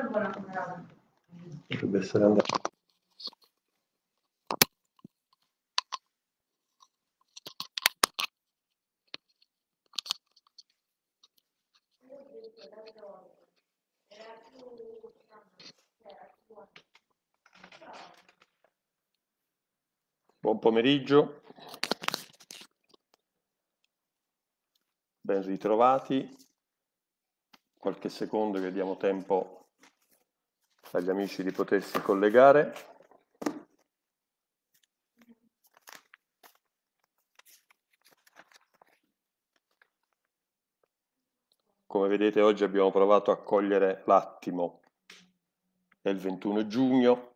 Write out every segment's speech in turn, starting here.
Milano. Dovrebbe essere andato. pomeriggio, ben ritrovati, qualche secondo che diamo tempo agli amici di potersi collegare. Come vedete oggi abbiamo provato a cogliere l'attimo del 21 giugno,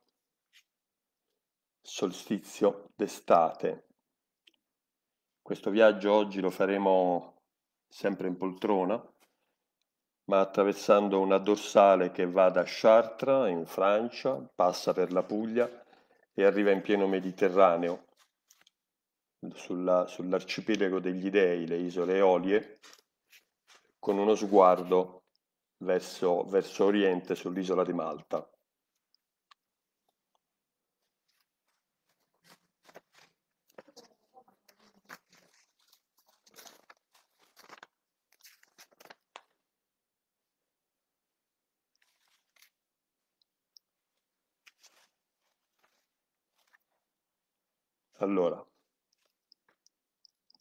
solstizio d'estate. Questo viaggio oggi lo faremo sempre in poltrona, ma attraversando una dorsale che va da Chartres in Francia, passa per la Puglia e arriva in pieno Mediterraneo, sulla, sull'arcipelago degli Dei, le isole Eolie, con uno sguardo verso, verso oriente sull'isola di Malta. Allora,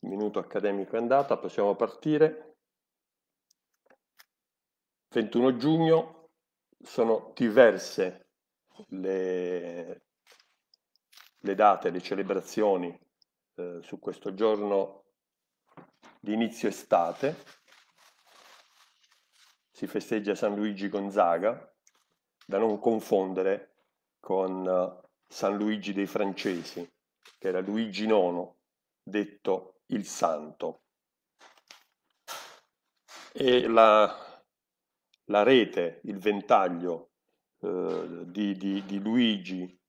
minuto accademico è andata, possiamo partire. 21 giugno sono diverse le, le date, le celebrazioni eh, su questo giorno di inizio estate. Si festeggia San Luigi Gonzaga, da non confondere con eh, San Luigi dei Francesi che era Luigi IX, detto il Santo. E la, la rete, il ventaglio eh, di, di, di, Luigi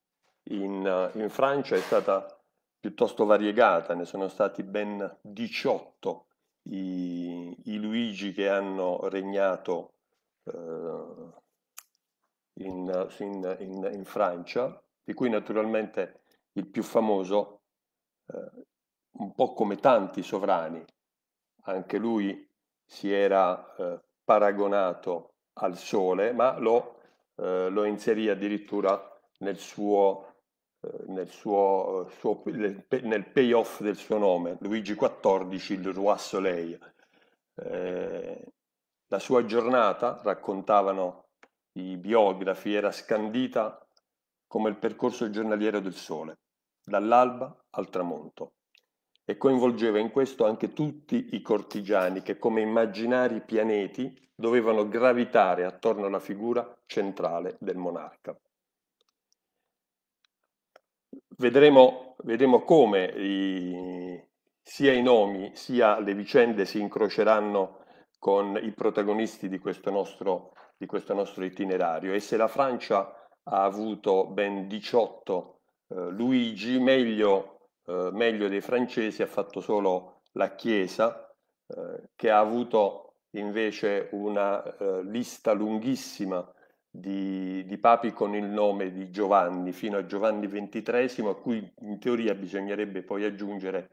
in, eh, in Francia è stata piuttosto variegata, ne sono stati ben 18 i, i Luigi che hanno regnato eh, in, in, in, in, Francia, di cui naturalmente il più famoso, eh, un po' come tanti sovrani, anche lui si era eh, paragonato al sole, ma lo, eh, lo inserì addirittura nel suo, eh, nel, suo, eh, suo, nel payoff del suo nome, Luigi XIV, il Roi Soleil. Eh, la sua giornata, raccontavano i biografi, era scandita come il percorso giornaliero del sole dall'alba al tramonto, e coinvolgeva in questo anche tutti i cortigiani che come immaginari pianeti dovevano gravitare attorno alla figura centrale del monarca. Vedremo, vedremo come i, sia i nomi sia le vicende si incroceranno con i protagonisti di questo nostro, di questo nostro itinerario e se la Francia ha avuto ben 18 eh, Luigi, meglio, eh, meglio, dei francesi, ha fatto solo la Chiesa, eh, che ha avuto invece una eh, lista lunghissima di, di, papi con il nome di Giovanni, fino a Giovanni XXIII, a cui in teoria bisognerebbe poi aggiungere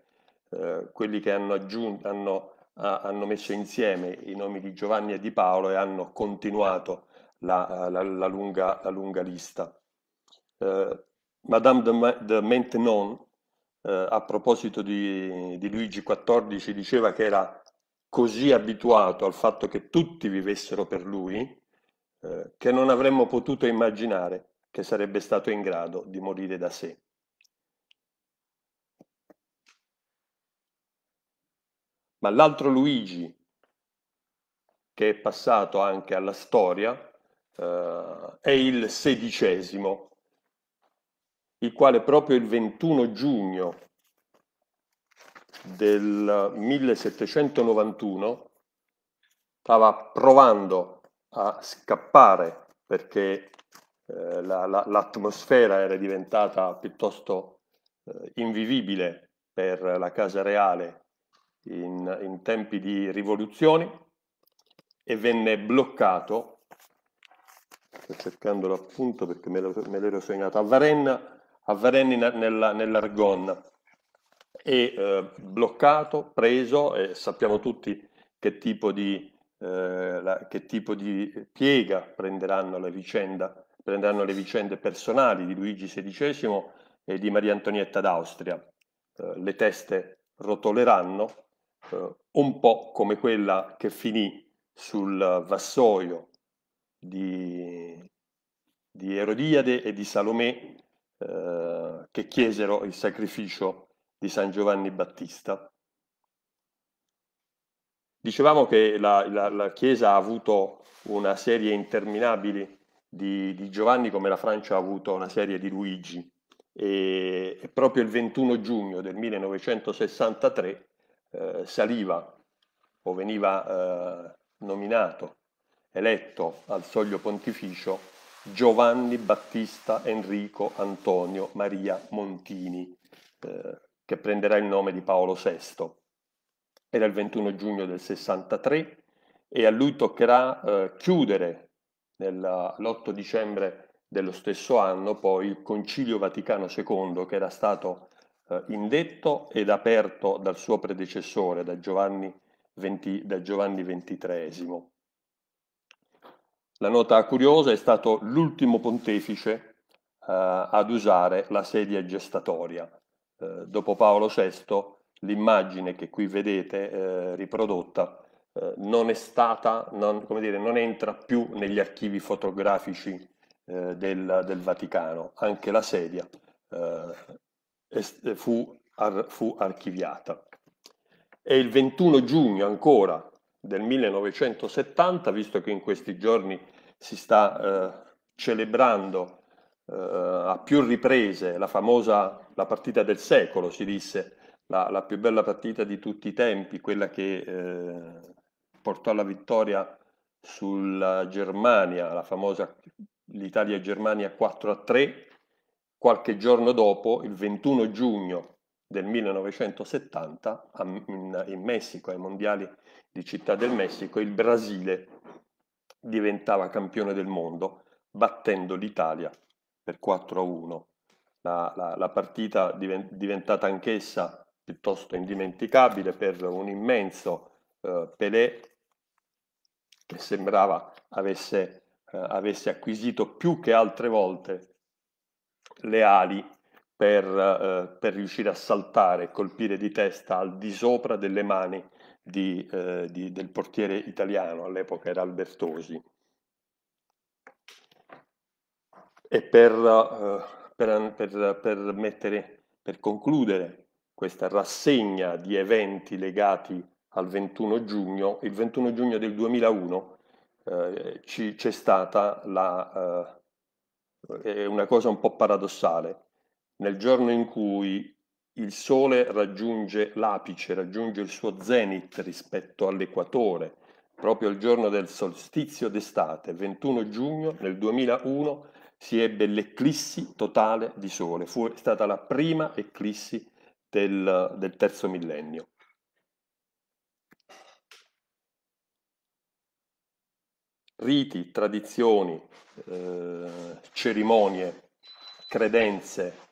eh, quelli che hanno, aggiunto, hanno, a, hanno messo insieme i nomi di Giovanni e di Paolo e hanno continuato la, la, la, lunga, la lunga, lista. Eh, Madame de, Ma- de Maintenon, eh, a proposito di, di Luigi XIV, diceva che era così abituato al fatto che tutti vivessero per lui, eh, che non avremmo potuto immaginare che sarebbe stato in grado di morire da sé. Ma l'altro Luigi, che è passato anche alla storia, eh, è il sedicesimo il quale proprio il 21 giugno del 1791 stava provando a scappare perché eh, la, la, l'atmosfera era diventata piuttosto eh, invivibile per la Casa Reale in, in tempi di rivoluzioni e venne bloccato, sto cercando l'appunto perché me, lo, me l'ero segnato, a Varenna avvenne nella, nell'Argon e eh, bloccato, preso e sappiamo tutti che tipo di, eh, la, che tipo di piega prenderanno, vicenda, prenderanno le vicende personali di Luigi XVI e di Maria Antonietta d'Austria. Eh, le teste rotoleranno eh, un po' come quella che finì sul vassoio di, di Erodiade e di Salomè eh, che chiesero il sacrificio di San Giovanni Battista. Dicevamo che la, la, la Chiesa ha avuto una serie interminabile di, di, Giovanni come la Francia ha avuto una serie di Luigi e, e proprio il 21 giugno del 1963 eh, saliva o veniva eh, nominato, eletto al soglio pontificio Giovanni Battista Enrico Antonio Maria Montini, eh, che prenderà il nome di Paolo VI. Era il 21 giugno del 63 e a lui toccherà eh, chiudere l'8 dicembre dello stesso anno poi il Concilio Vaticano II che era stato eh, indetto ed aperto dal suo predecessore, da Giovanni XXIII. La nota curiosa è stato l'ultimo pontefice eh, ad usare la sedia gestatoria. Eh, dopo Paolo VI, l'immagine che qui vedete eh, riprodotta eh, non è stata, non, dire, non, entra più negli archivi fotografici eh, del, del, Vaticano. Anche la sedia eh, fu, ar, fu archiviata. E il 21 giugno ancora del 1970, visto che in questi giorni si sta eh, celebrando eh, a più riprese la famosa la partita del secolo, si disse, la, la più bella partita di tutti i tempi, quella che eh, portò alla vittoria sulla Germania, la famosa l'Italia-Germania 4 a 3, qualche giorno dopo, il 21 giugno del 1970 in, in Messico, ai mondiali di Città del Messico, il Brasile diventava campione del mondo battendo l'Italia per 4 a 1. La, la, la partita divent, diventata anch'essa piuttosto indimenticabile per un immenso eh, Pelé che sembrava avesse, eh, avesse acquisito più che altre volte le ali per, eh, per riuscire a saltare e colpire di testa al di sopra delle mani di, eh, di, del portiere italiano, all'epoca era Albertosi. E per, eh, per, per, per, mettere, per concludere questa rassegna di eventi legati al 21 giugno, il 21 giugno del 2001 eh, ci, c'è stata la, eh, una cosa un po' paradossale, nel giorno in cui il Sole raggiunge l'apice, raggiunge il suo zenith rispetto all'equatore, proprio il giorno del solstizio d'estate, 21 giugno nel 2001, si ebbe l'eclissi totale di Sole, fu stata la prima eclissi del, del terzo millennio. Riti, tradizioni, eh, cerimonie, credenze,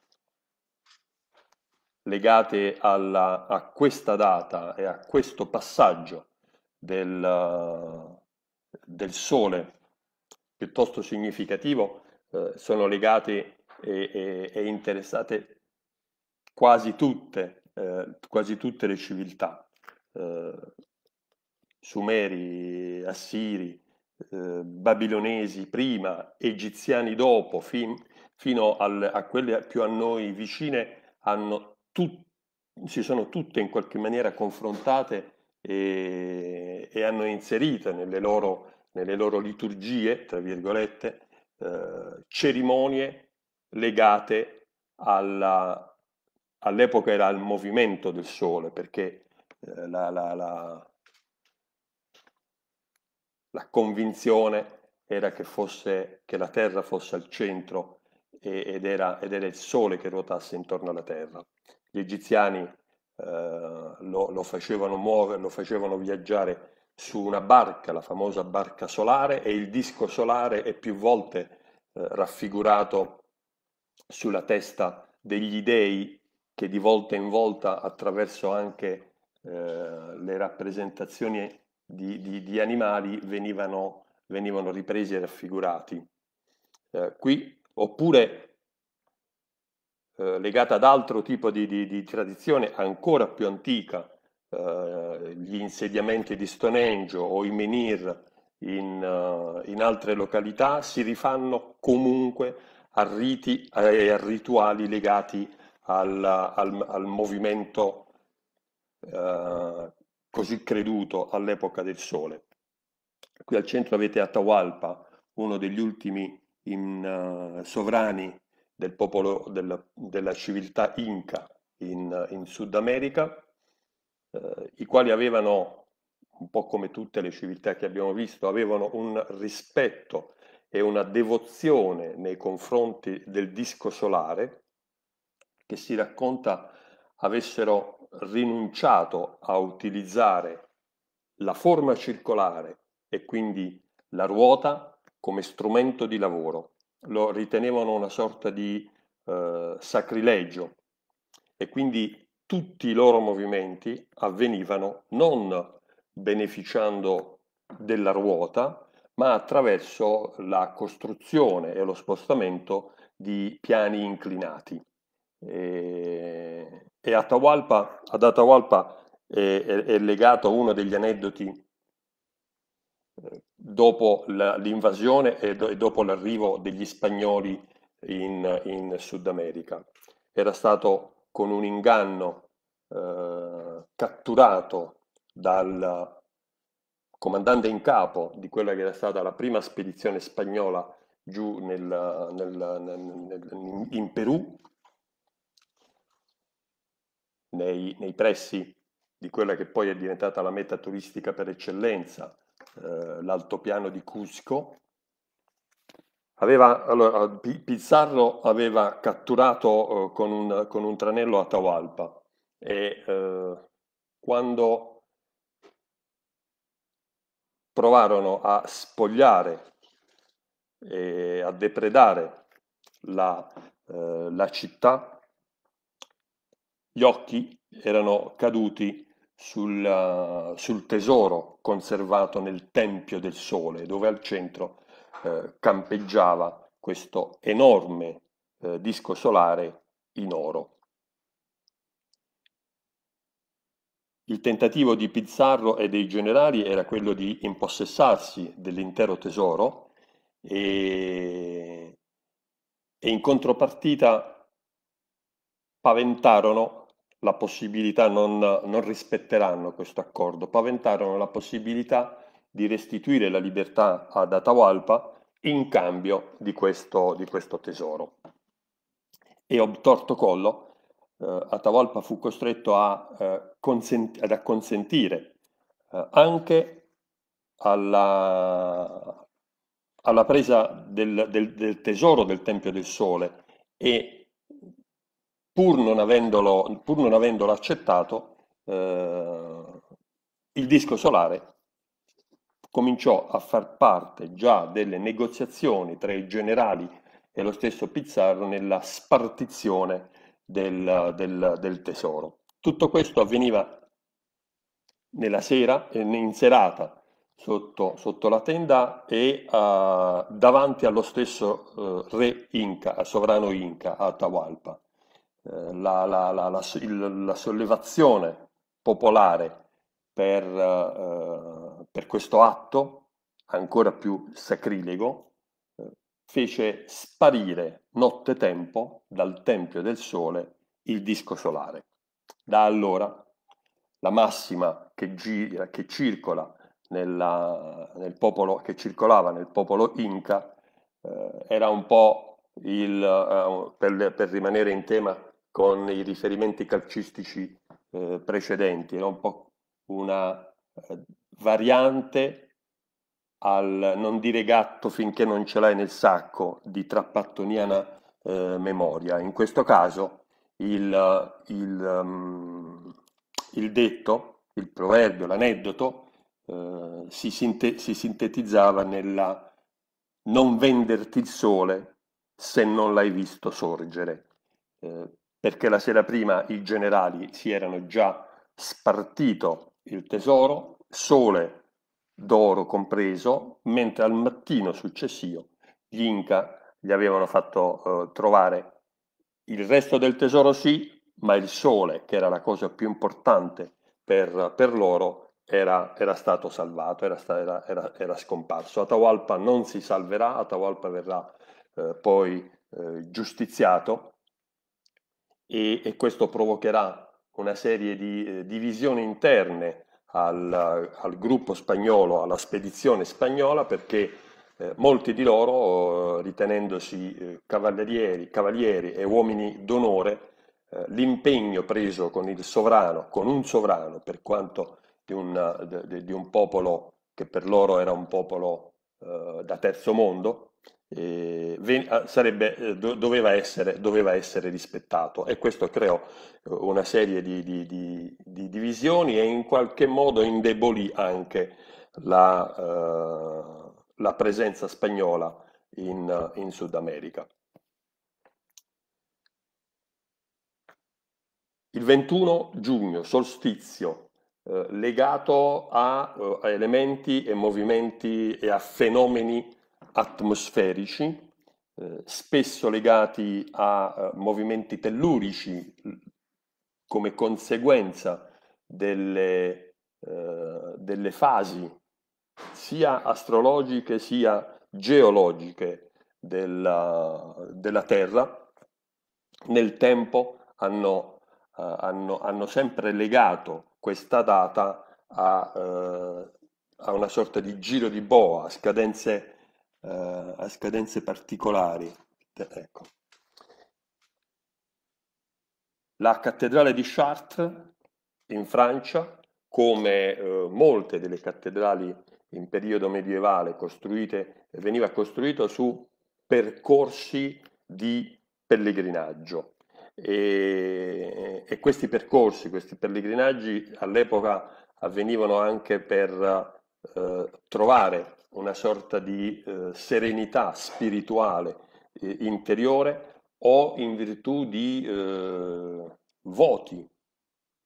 legate alla, a questa data e a questo passaggio del, eh, del Sole piuttosto significativo eh, sono legate e, e, e, interessate quasi tutte, eh, quasi tutte le civiltà, eh, sumeri, assiri, eh, babilonesi prima, egiziani dopo, fin, fino al, a quelle più a noi vicine, hanno tut- si sono tutte in qualche maniera confrontate e, e hanno inserito nelle loro, nelle loro, liturgie, tra virgolette, eh, cerimonie legate alla, all'epoca era al movimento del sole, perché eh, la, la, la, la, convinzione era che, fosse, che, la Terra fosse al centro ed, era, ed era il sole che ruotasse intorno alla Terra gli egiziani eh, lo, lo, facevano muovere, lo facevano viaggiare su una barca, la famosa barca solare, e il disco solare è più volte eh, raffigurato sulla testa degli dei che di volta in volta attraverso anche eh, le rappresentazioni di, di, di animali venivano, venivano, ripresi e raffigurati. Eh, qui, oppure eh, legata ad altro tipo di, di, di tradizione ancora più antica, eh, gli insediamenti di Stonehenge o i menhir in, uh, in altre località, si rifanno comunque a riti e eh, a rituali legati al, al, al movimento eh, così creduto all'epoca del sole. Qui al centro avete Atahualpa, uno degli ultimi in, uh, sovrani del popolo della, della civiltà inca in, in Sud America, eh, i quali avevano, un po' come tutte le civiltà che abbiamo visto, avevano un rispetto e una devozione nei confronti del disco solare che si racconta avessero rinunciato a utilizzare la forma circolare e quindi la ruota come strumento di lavoro lo ritenevano una sorta di eh, sacrilegio e quindi tutti i loro movimenti avvenivano non beneficiando della ruota, ma attraverso la costruzione e lo spostamento di piani inclinati. E, e Atahualpa, ad Atahualpa è, è, è legato uno degli aneddoti dopo l'invasione e, do, e, dopo l'arrivo degli spagnoli in, in, Sud America. Era stato con un inganno eh, catturato dal comandante in capo di quella che era stata la prima spedizione spagnola giù nel, nel, nel, in Perù, nei, nei pressi di quella che poi è diventata la meta turistica per eccellenza eh, l'altopiano di Cusco. Aveva, allora, Pizzarro aveva catturato eh, con, un, con, un, tranello Atahualpa e eh, quando provarono a spogliare e a depredare la, eh, la città, gli occhi erano caduti sul, eh, sul tesoro conservato nel Tempio del Sole, dove al centro eh, campeggiava questo enorme eh, disco solare in oro. Il tentativo di Pizzarro e dei generali era quello di impossessarsi dell'intero tesoro e, e in contropartita paventarono la possibilità, non, non rispetteranno questo accordo, paventarono la possibilità di restituire la libertà ad Atahualpa in cambio di questo, di questo tesoro. E obtorto collo, eh, Atahualpa fu costretto a, eh, consent- ad acconsentire eh, anche alla, alla presa del, del, del tesoro del Tempio del Sole e pur non avendolo, pur non avendolo accettato, eh, il disco solare cominciò a far parte già delle negoziazioni tra i generali e lo stesso Pizzarro nella spartizione del, del, del tesoro. Tutto questo avveniva nella sera, eh, in serata, sotto, sotto la tenda e uh, davanti allo stesso uh, re Inca, sovrano Inca, a Atahualpa. Eh, la, la, la, il, la, sollevazione popolare per, eh, eh per, questo atto ancora più sacrilego eh, fece sparire nottetempo dal Tempio del Sole il disco solare. Da allora la massima che, gira, che, circola nella, nel popolo, che circolava nel popolo inca eh, era un po' il, per, per rimanere in tema con i riferimenti calcistici eh, precedenti, era un po' una eh, variante al non dire gatto finché non ce l'hai nel sacco di trappattoniana eh, memoria. In questo caso il, il, um, il detto, il proverbio, l'aneddoto eh, si, sinte- si sintetizzava nella non venderti il sole se non l'hai visto sorgere. Eh, perché la sera prima i generali si erano già spartito il tesoro, sole d'oro compreso, mentre al mattino successivo gli Inca gli avevano fatto eh, trovare il resto del tesoro sì, ma il sole, che era la cosa più importante per, per loro, era, era, stato salvato, era, sta, era, era, scomparso. Atahualpa non si salverà, Atahualpa verrà eh, poi eh, giustiziato e, e questo provocherà una serie di eh, divisioni interne al, al, gruppo spagnolo, alla spedizione spagnola, perché eh, molti di loro, eh, ritenendosi eh, cavalieri, cavalieri e uomini d'onore, eh, l'impegno preso con il sovrano, con un sovrano, per quanto di un, di, di un popolo che per loro era un popolo eh, da terzo mondo, eh, ven- ah, sarebbe, eh, do- doveva, essere, doveva, essere, rispettato e questo creò eh, una serie di, di, di, di divisioni e in qualche modo indebolì anche la, eh, la presenza spagnola in, in Sud America. Il 21 giugno, solstizio, eh, legato a, eh, a, elementi e movimenti e a fenomeni atmosferici, eh, spesso legati a eh, movimenti tellurici come conseguenza delle, eh, delle fasi sia astrologiche sia geologiche della, della Terra, nel tempo hanno, eh, hanno, hanno, sempre legato questa data a, eh, a una sorta di giro di boa, a scadenze eh, a scadenze particolari. Ecco. La cattedrale di Chartres in Francia, come eh, molte delle cattedrali in periodo medievale costruite, veniva costruita su percorsi di pellegrinaggio. E, e, questi percorsi, questi pellegrinaggi all'epoca avvenivano anche per eh, trovare una sorta di eh, serenità spirituale eh, interiore o in virtù di eh, voti,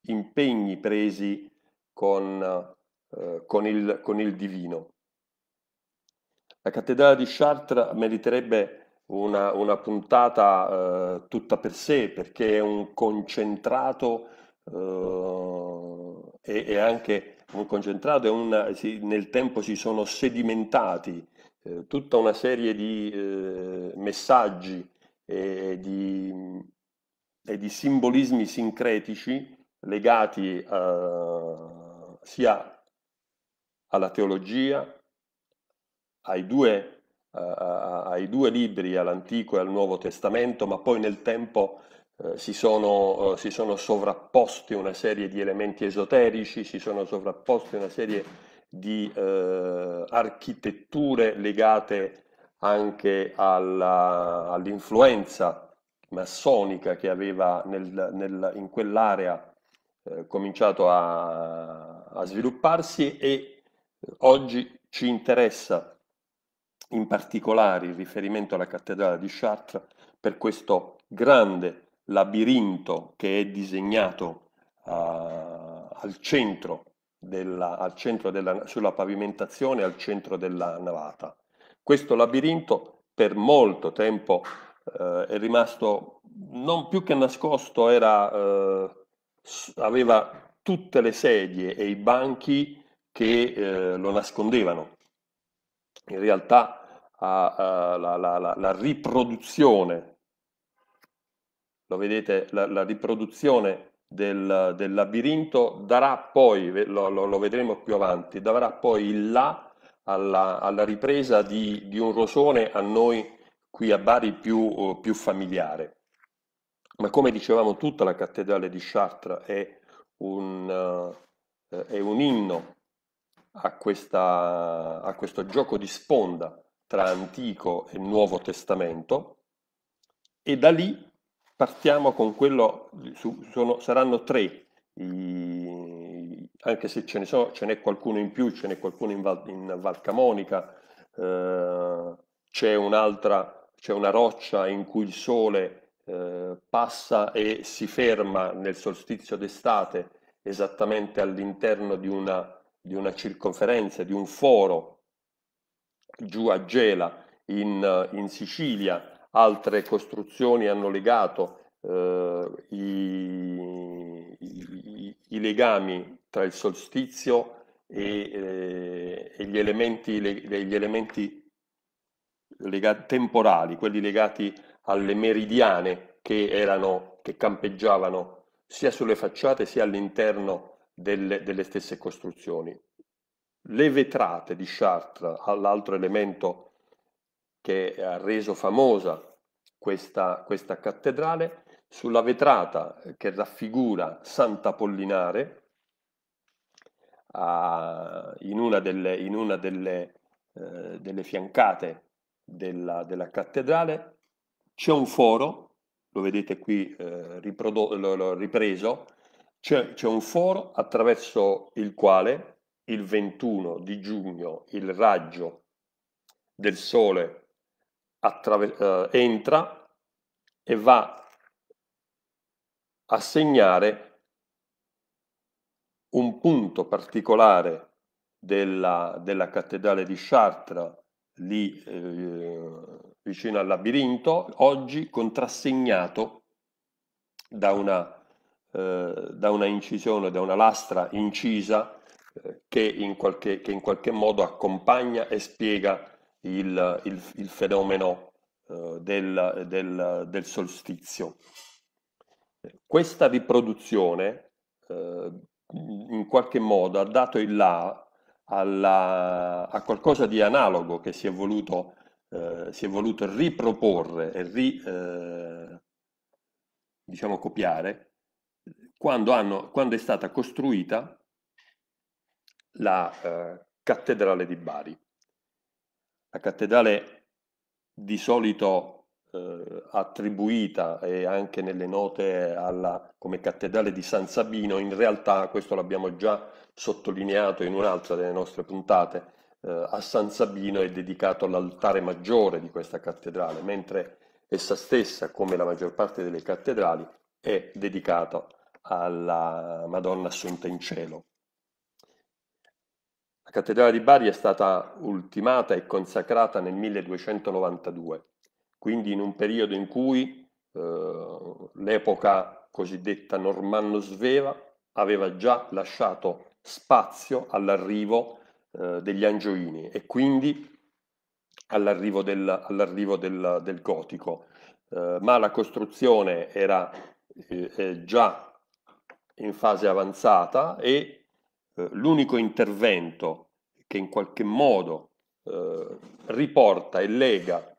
impegni presi con, eh, con, il, con, il, divino. La cattedrale di Chartres meriterebbe una, una puntata eh, tutta per sé perché è un concentrato eh, e anche concentrato una, si, nel tempo si sono sedimentati eh, tutta una serie di eh, messaggi e di, e di, simbolismi sincretici legati a, eh, sia alla teologia, ai due, eh, a, ai due libri, all'Antico e al Nuovo Testamento, ma poi nel tempo eh, si sono, eh, si sono sovrapposti una serie di elementi esoterici, si sono sovrapposti una serie di eh, architetture legate anche alla, all'influenza massonica che aveva nel, nel, in quell'area eh, cominciato a, a, svilupparsi e oggi ci interessa in particolare il riferimento alla cattedrale di Chartres per questo grande labirinto che è disegnato uh, al centro, della, al centro della, sulla pavimentazione, al centro della navata. Questo labirinto per molto tempo uh, è rimasto non più che nascosto, era, uh, aveva tutte le sedie e i banchi che eh, lo nascondevano. In realtà la, la, la, la riproduzione lo vedete, la, la riproduzione del, del, labirinto darà poi, lo, lo, lo, vedremo più avanti, darà poi il là alla, alla ripresa di, di, un rosone a noi qui a Bari più, eh, più familiare. Ma come dicevamo, tutta la cattedrale di Chartres è un, eh, è un inno a, questa, a questo gioco di sponda tra Antico e Nuovo Testamento e da lì partiamo con quello, su, sono, saranno tre, i, anche se ce, so, ce n'è qualcuno in più, ce n'è qualcuno in, Val, in Val Camonica, eh, c'è un'altra, c'è una roccia in cui il sole eh, passa e si ferma nel solstizio d'estate esattamente all'interno di una, di una circonferenza, di un foro giù a Gela in, in Sicilia altre costruzioni hanno legato eh, i, i, i, legami tra il solstizio e, eh, e gli elementi, le, gli elementi legati, temporali, quelli legati alle meridiane che, erano, che campeggiavano sia sulle facciate sia all'interno delle, delle stesse costruzioni. Le vetrate di Chartres, l'altro elemento che ha reso famosa questa, questa cattedrale, sulla vetrata eh, che raffigura Sant'Apollinare, a, in una delle, in una delle, eh, delle fiancate della, della, cattedrale, c'è un foro, lo vedete qui eh, riprodo, lo, lo ripreso, c'è, c'è un foro attraverso il quale il 21 di giugno il raggio del sole attraver- eh, entra e va a segnare un punto particolare della, della cattedrale di Chartres, lì eh, vicino al labirinto, oggi contrassegnato da una, eh, da una incisione, da una lastra incisa eh, che, in qualche, che in qualche modo accompagna e spiega il, il, il fenomeno eh, del, del, del, solstizio. Questa riproduzione eh, in qualche modo ha dato il là alla, a qualcosa di analogo che si è voluto, eh, si è voluto riproporre e ri, eh, diciamo copiare quando, hanno, quando, è stata costruita la eh, cattedrale di Bari. La cattedrale di solito eh, attribuita e anche nelle note alla, come cattedrale di San Sabino, in realtà questo l'abbiamo già sottolineato in un'altra delle nostre puntate, eh, a San Sabino è dedicato l'altare maggiore di questa cattedrale, mentre essa stessa, come la maggior parte delle cattedrali, è dedicata alla Madonna Assunta in cielo. La cattedrale di Bari è stata ultimata e consacrata nel 1292, quindi in un periodo in cui eh, l'epoca cosiddetta normanno-sveva aveva già lasciato spazio all'arrivo eh, degli angioini e quindi all'arrivo del, all'arrivo del, del gotico, eh, ma la costruzione era eh, già in fase avanzata e eh, l'unico intervento che in qualche modo eh, riporta e lega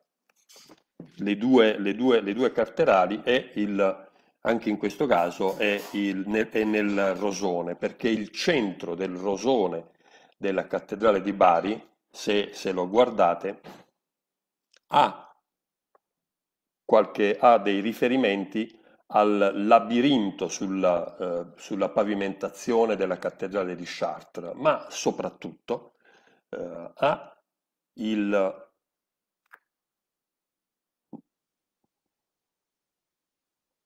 le due, le, due, le due carterali è il, anche in questo caso è, il, è, nel Rosone, perché il centro del Rosone della cattedrale di Bari, se, se lo guardate, ha, qualche, ha dei riferimenti al labirinto sulla, eh, sulla, pavimentazione della cattedrale di Chartres, ma soprattutto eh, ha il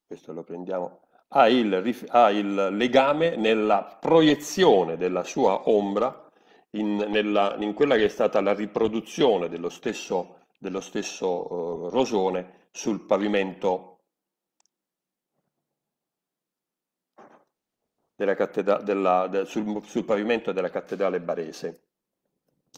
questo lo prendiamo ha il, ha il legame nella proiezione della sua ombra in, nella, in, quella che è stata la riproduzione dello stesso, dello stesso eh, rosone sul pavimento della cattedra- della, de, sul, sul, pavimento della cattedrale barese.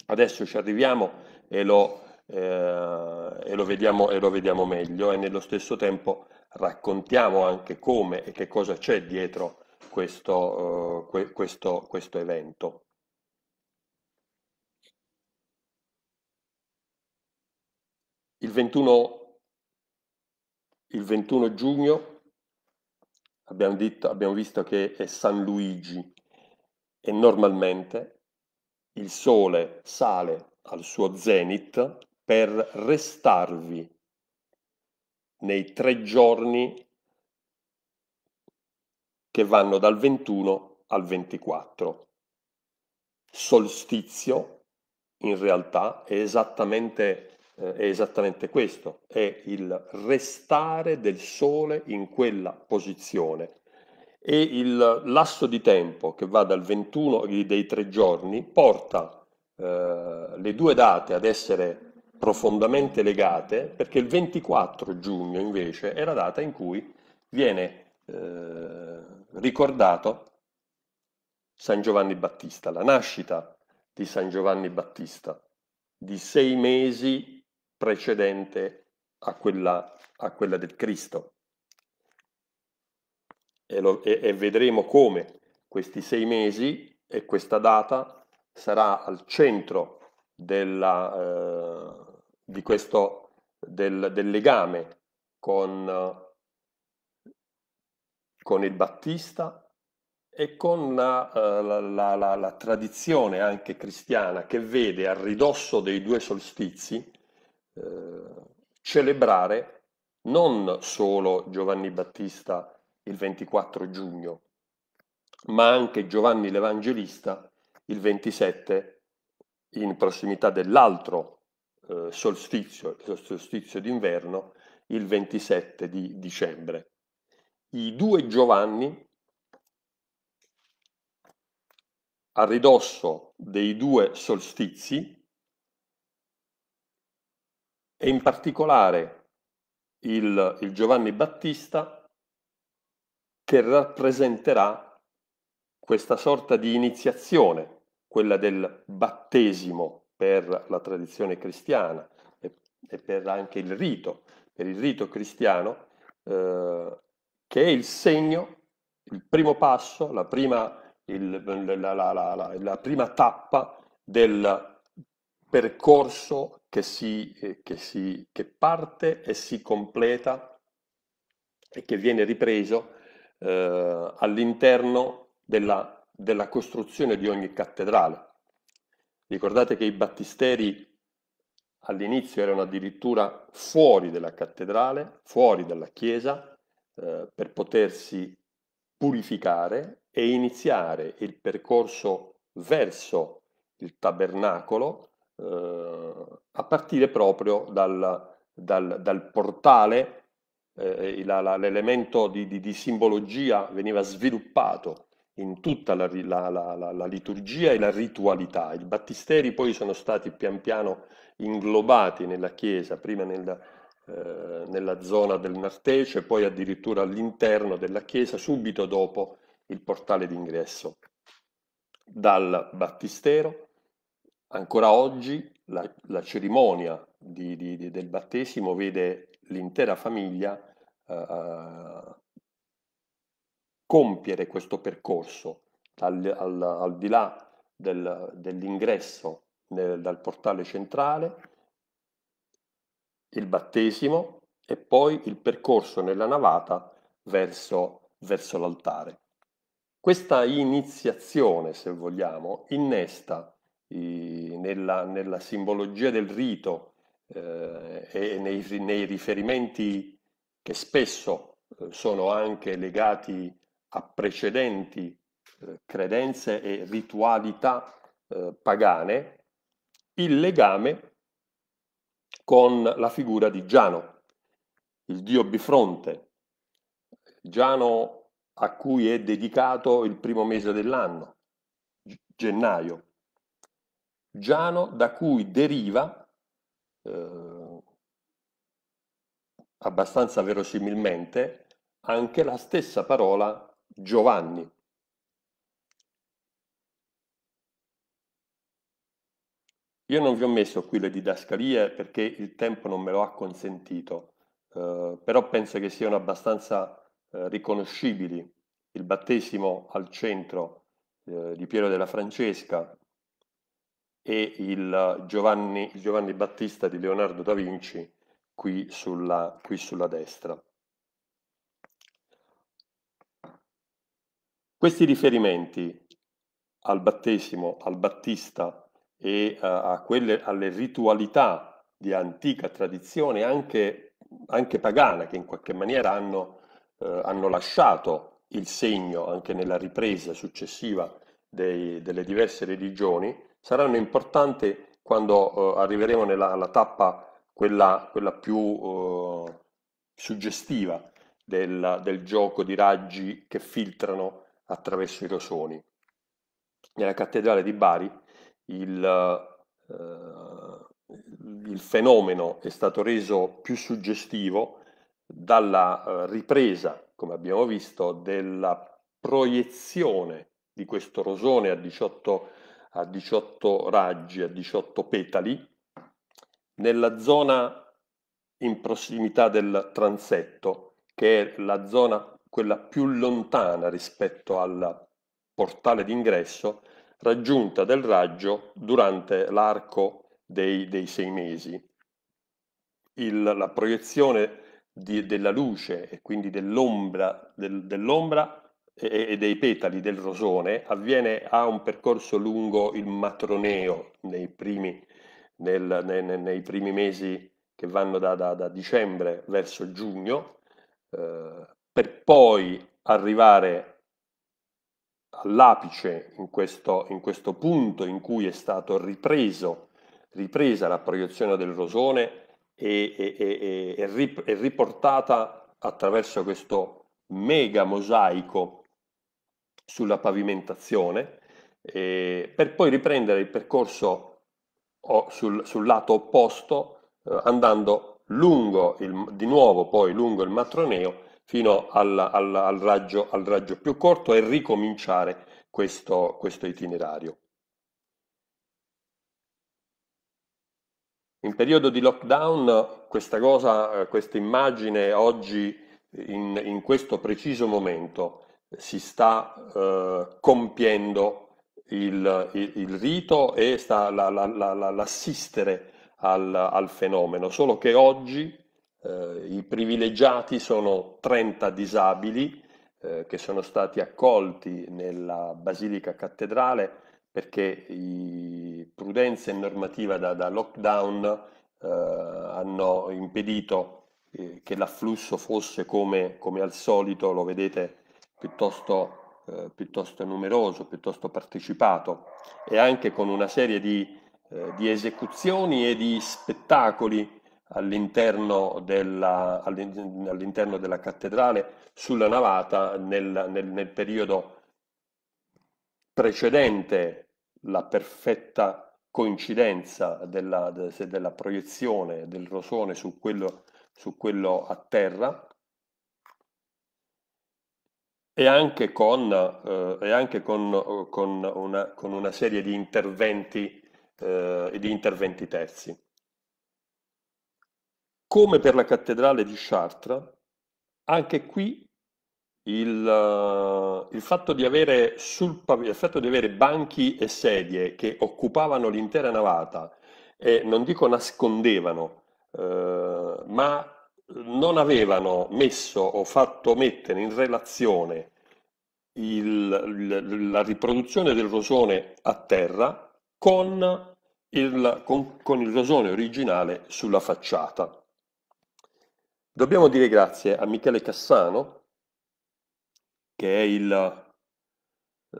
Adesso ci arriviamo e lo, eh, e, lo vediamo, e lo vediamo meglio e nello stesso tempo raccontiamo anche come e che cosa c'è dietro questo, uh, que- questo, questo evento. Il 21, il 21 giugno abbiamo, detto, abbiamo visto che è San Luigi e normalmente il sole sale al suo zenit per restarvi nei tre giorni che vanno dal 21 al 24. Solstizio in realtà è esattamente eh, è esattamente questo, è il restare del Sole in quella posizione. E il lasso di tempo che va dal 21 dei tre giorni porta eh, le due date ad essere profondamente legate perché il 24 giugno invece è la data in cui viene eh, ricordato San Giovanni Battista, la nascita di San Giovanni Battista, di sei mesi precedente a quella, a quella del Cristo. E, lo, e, e vedremo come questi sei mesi e questa data sarà al centro della, eh, di questo, del, del legame con, con, il Battista e con la, eh, la, la, la tradizione anche cristiana che vede a ridosso dei due solstizi eh, celebrare non solo Giovanni Battista il 24 giugno, ma anche Giovanni l'Evangelista il 27 in prossimità dell'altro eh, solstizio, il solstizio d'inverno, il 27 di dicembre. I due Giovanni a ridosso dei due solstizi e in particolare il, il Giovanni Battista che rappresenterà questa sorta di iniziazione, quella del battesimo per la tradizione cristiana e, e per anche il rito, per il rito cristiano, eh, che è il segno, il primo passo, la prima, il, la, la, la, la prima tappa del percorso che, si, eh, che, si, che parte e si completa e che viene ripreso eh, all'interno della, della costruzione di ogni cattedrale. Ricordate che i battisteri all'inizio erano addirittura fuori dalla cattedrale, fuori dalla chiesa, eh, per potersi purificare e iniziare il percorso verso il tabernacolo eh, a partire proprio dal, dal, dal portale, eh, la, la, l'elemento di, di, di, simbologia veniva sviluppato in tutta la, la, liturgia e la ritualità. I battisteri poi sono stati pian piano inglobati nella Chiesa, prima nel, eh, nella zona del Nartece, poi addirittura all'interno della Chiesa, subito dopo il portale d'ingresso. Dal battistero Ancora oggi la, la cerimonia di, di, di, del battesimo vede l'intera famiglia eh, compiere questo percorso al, al, al di là del, dell'ingresso nel, dal portale centrale, il battesimo e poi il percorso nella navata verso, verso l'altare. Questa iniziazione, se vogliamo, innesta i, nella, nella, simbologia del rito eh, e nei, nei, riferimenti che spesso eh, sono anche legati a precedenti eh, credenze e ritualità eh, pagane, il legame con la figura di Giano, il dio bifronte, Giano a cui è dedicato il primo mese dell'anno, gennaio. Giano da cui deriva eh, abbastanza verosimilmente anche la stessa parola Giovanni. Io non vi ho messo qui le didascalie perché il tempo non me lo ha consentito, eh, però penso che siano abbastanza eh, riconoscibili il battesimo al centro eh, di Piero della Francesca, e il Giovanni, il Giovanni Battista di Leonardo da Vinci qui sulla, qui sulla destra. Questi riferimenti al battesimo, al battista e uh, quelle, alle ritualità di antica tradizione anche, anche, pagana che in qualche maniera hanno, uh, hanno lasciato il segno anche nella ripresa successiva dei, delle diverse religioni, saranno importanti quando eh, arriveremo nella tappa, quella, quella più eh, suggestiva del, del gioco di raggi che filtrano attraverso i rosoni. Nella cattedrale di Bari il, eh, il fenomeno è stato reso più suggestivo dalla eh, ripresa, come abbiamo visto, della proiezione di questo rosone a 18 a 18 raggi, a 18 petali, nella zona in prossimità del transetto, che è la zona quella più lontana rispetto al portale d'ingresso, raggiunta del raggio durante l'arco dei, dei sei mesi. Il, la proiezione di, della luce e quindi dell'ombra, del, dell'ombra e dei petali del rosone avviene a un percorso lungo il matroneo nei primi, nel, nei, nei primi mesi che vanno da, da, da dicembre verso giugno, eh, per poi arrivare all'apice in questo, in questo punto in cui è stato ripreso, ripresa la proiezione del rosone e, e, e, e riportata attraverso questo mega mosaico sulla pavimentazione eh, per poi riprendere il percorso sul, sul, lato opposto eh, andando lungo il, di nuovo poi lungo il matroneo fino al, al, al, raggio, al raggio, più corto e ricominciare questo, questo itinerario. In periodo di lockdown questa cosa, eh, questa immagine oggi in, in questo preciso momento si sta eh, compiendo il, il, il, rito e sta la, la, la, l'assistere al, al, fenomeno, solo che oggi eh, i privilegiati sono 30 disabili eh, che sono stati accolti nella Basilica Cattedrale perché prudenza e normativa da, da lockdown eh, hanno impedito eh, che l'afflusso fosse come, come al solito, lo vedete piuttosto, eh, piuttosto numeroso, piuttosto partecipato e anche con una serie di, eh, di esecuzioni e di spettacoli all'interno della, all'interno della cattedrale sulla navata nel, nel, nel periodo precedente la perfetta coincidenza della, della, proiezione del rosone su quello, su quello a terra e anche con, eh, e anche con, eh, con, una, con, una, serie di interventi, eh, di interventi terzi. Come per la cattedrale di Chartres, anche qui il, eh, il, fatto sul, il, fatto di avere banchi e sedie che occupavano l'intera navata e non dico nascondevano, eh, ma non avevano messo o fatto mettere in relazione il, la riproduzione del rosone a terra con il, con, con il rosone originale sulla facciata. Dobbiamo dire grazie a Michele Cassano, che è il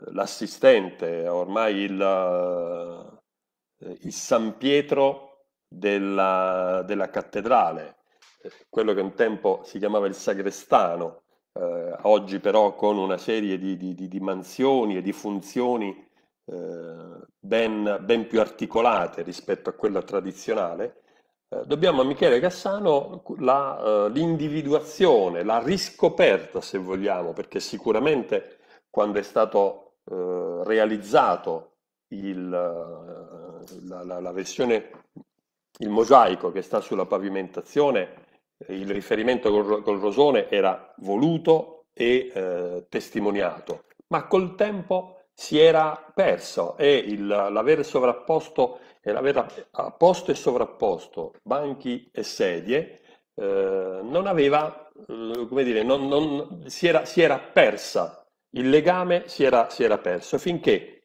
l'assistente, ormai il, il, San Pietro della, della cattedrale, quello che un tempo si chiamava il sagrestano, eh, oggi però con una serie di, di, di dimensioni e di funzioni eh, ben, ben, più articolate rispetto a quella tradizionale, eh, dobbiamo a Michele Cassano la, eh, l'individuazione, la riscoperta se vogliamo, perché sicuramente quando è stato eh, realizzato il, eh, la, la, la versione, il mosaico che sta sulla pavimentazione, il riferimento col, col rosone era voluto e eh, testimoniato, ma col tempo si era perso e il, l'aver sovrapposto e l'aver apposto e sovrapposto banchi e sedie eh, non aveva, eh, come dire, non, non, si, era, si, era, persa, il legame si era, si era perso finché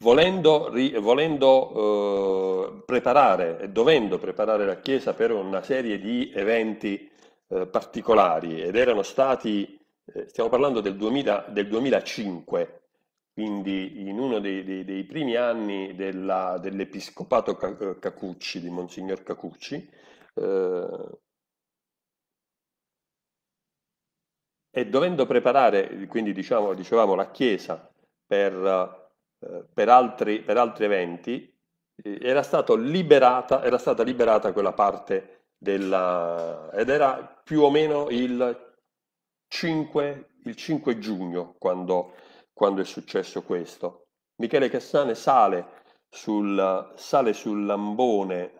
volendo, ri, volendo eh, preparare e dovendo preparare la Chiesa per una serie di eventi eh, particolari ed erano stati, eh, stiamo parlando del, 2000, del, 2005, quindi in uno dei, dei, dei primi anni della, dell'Episcopato eh, Cacucci, di Monsignor Cacucci, eh, e dovendo preparare, quindi diciamo, dicevamo, la Chiesa per eh, per altri, per altri eventi, eh, era, liberata, era, stata liberata quella parte della, ed era più o meno il 5, il 5 giugno quando, quando, è successo questo. Michele Cassane sale sul, sale sul lambone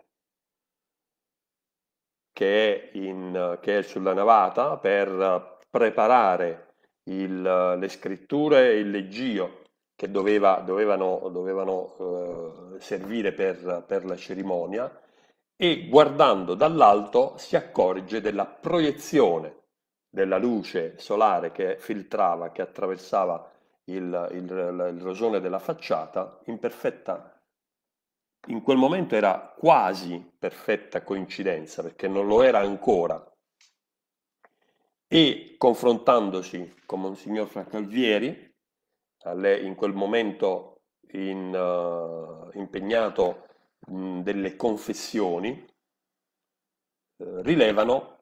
che è, in, che è, sulla navata per preparare il, le scritture e il leggio che doveva, dovevano, dovevano eh, servire per, per, la cerimonia e guardando dall'alto si accorge della proiezione della luce solare che filtrava, che attraversava il, il, il rosone della facciata in perfetta, in quel momento era quasi perfetta coincidenza perché non lo era ancora. E confrontandosi con Monsignor Fracalvieri, le, in quel momento in, uh, impegnato mh, delle confessioni, eh, rilevano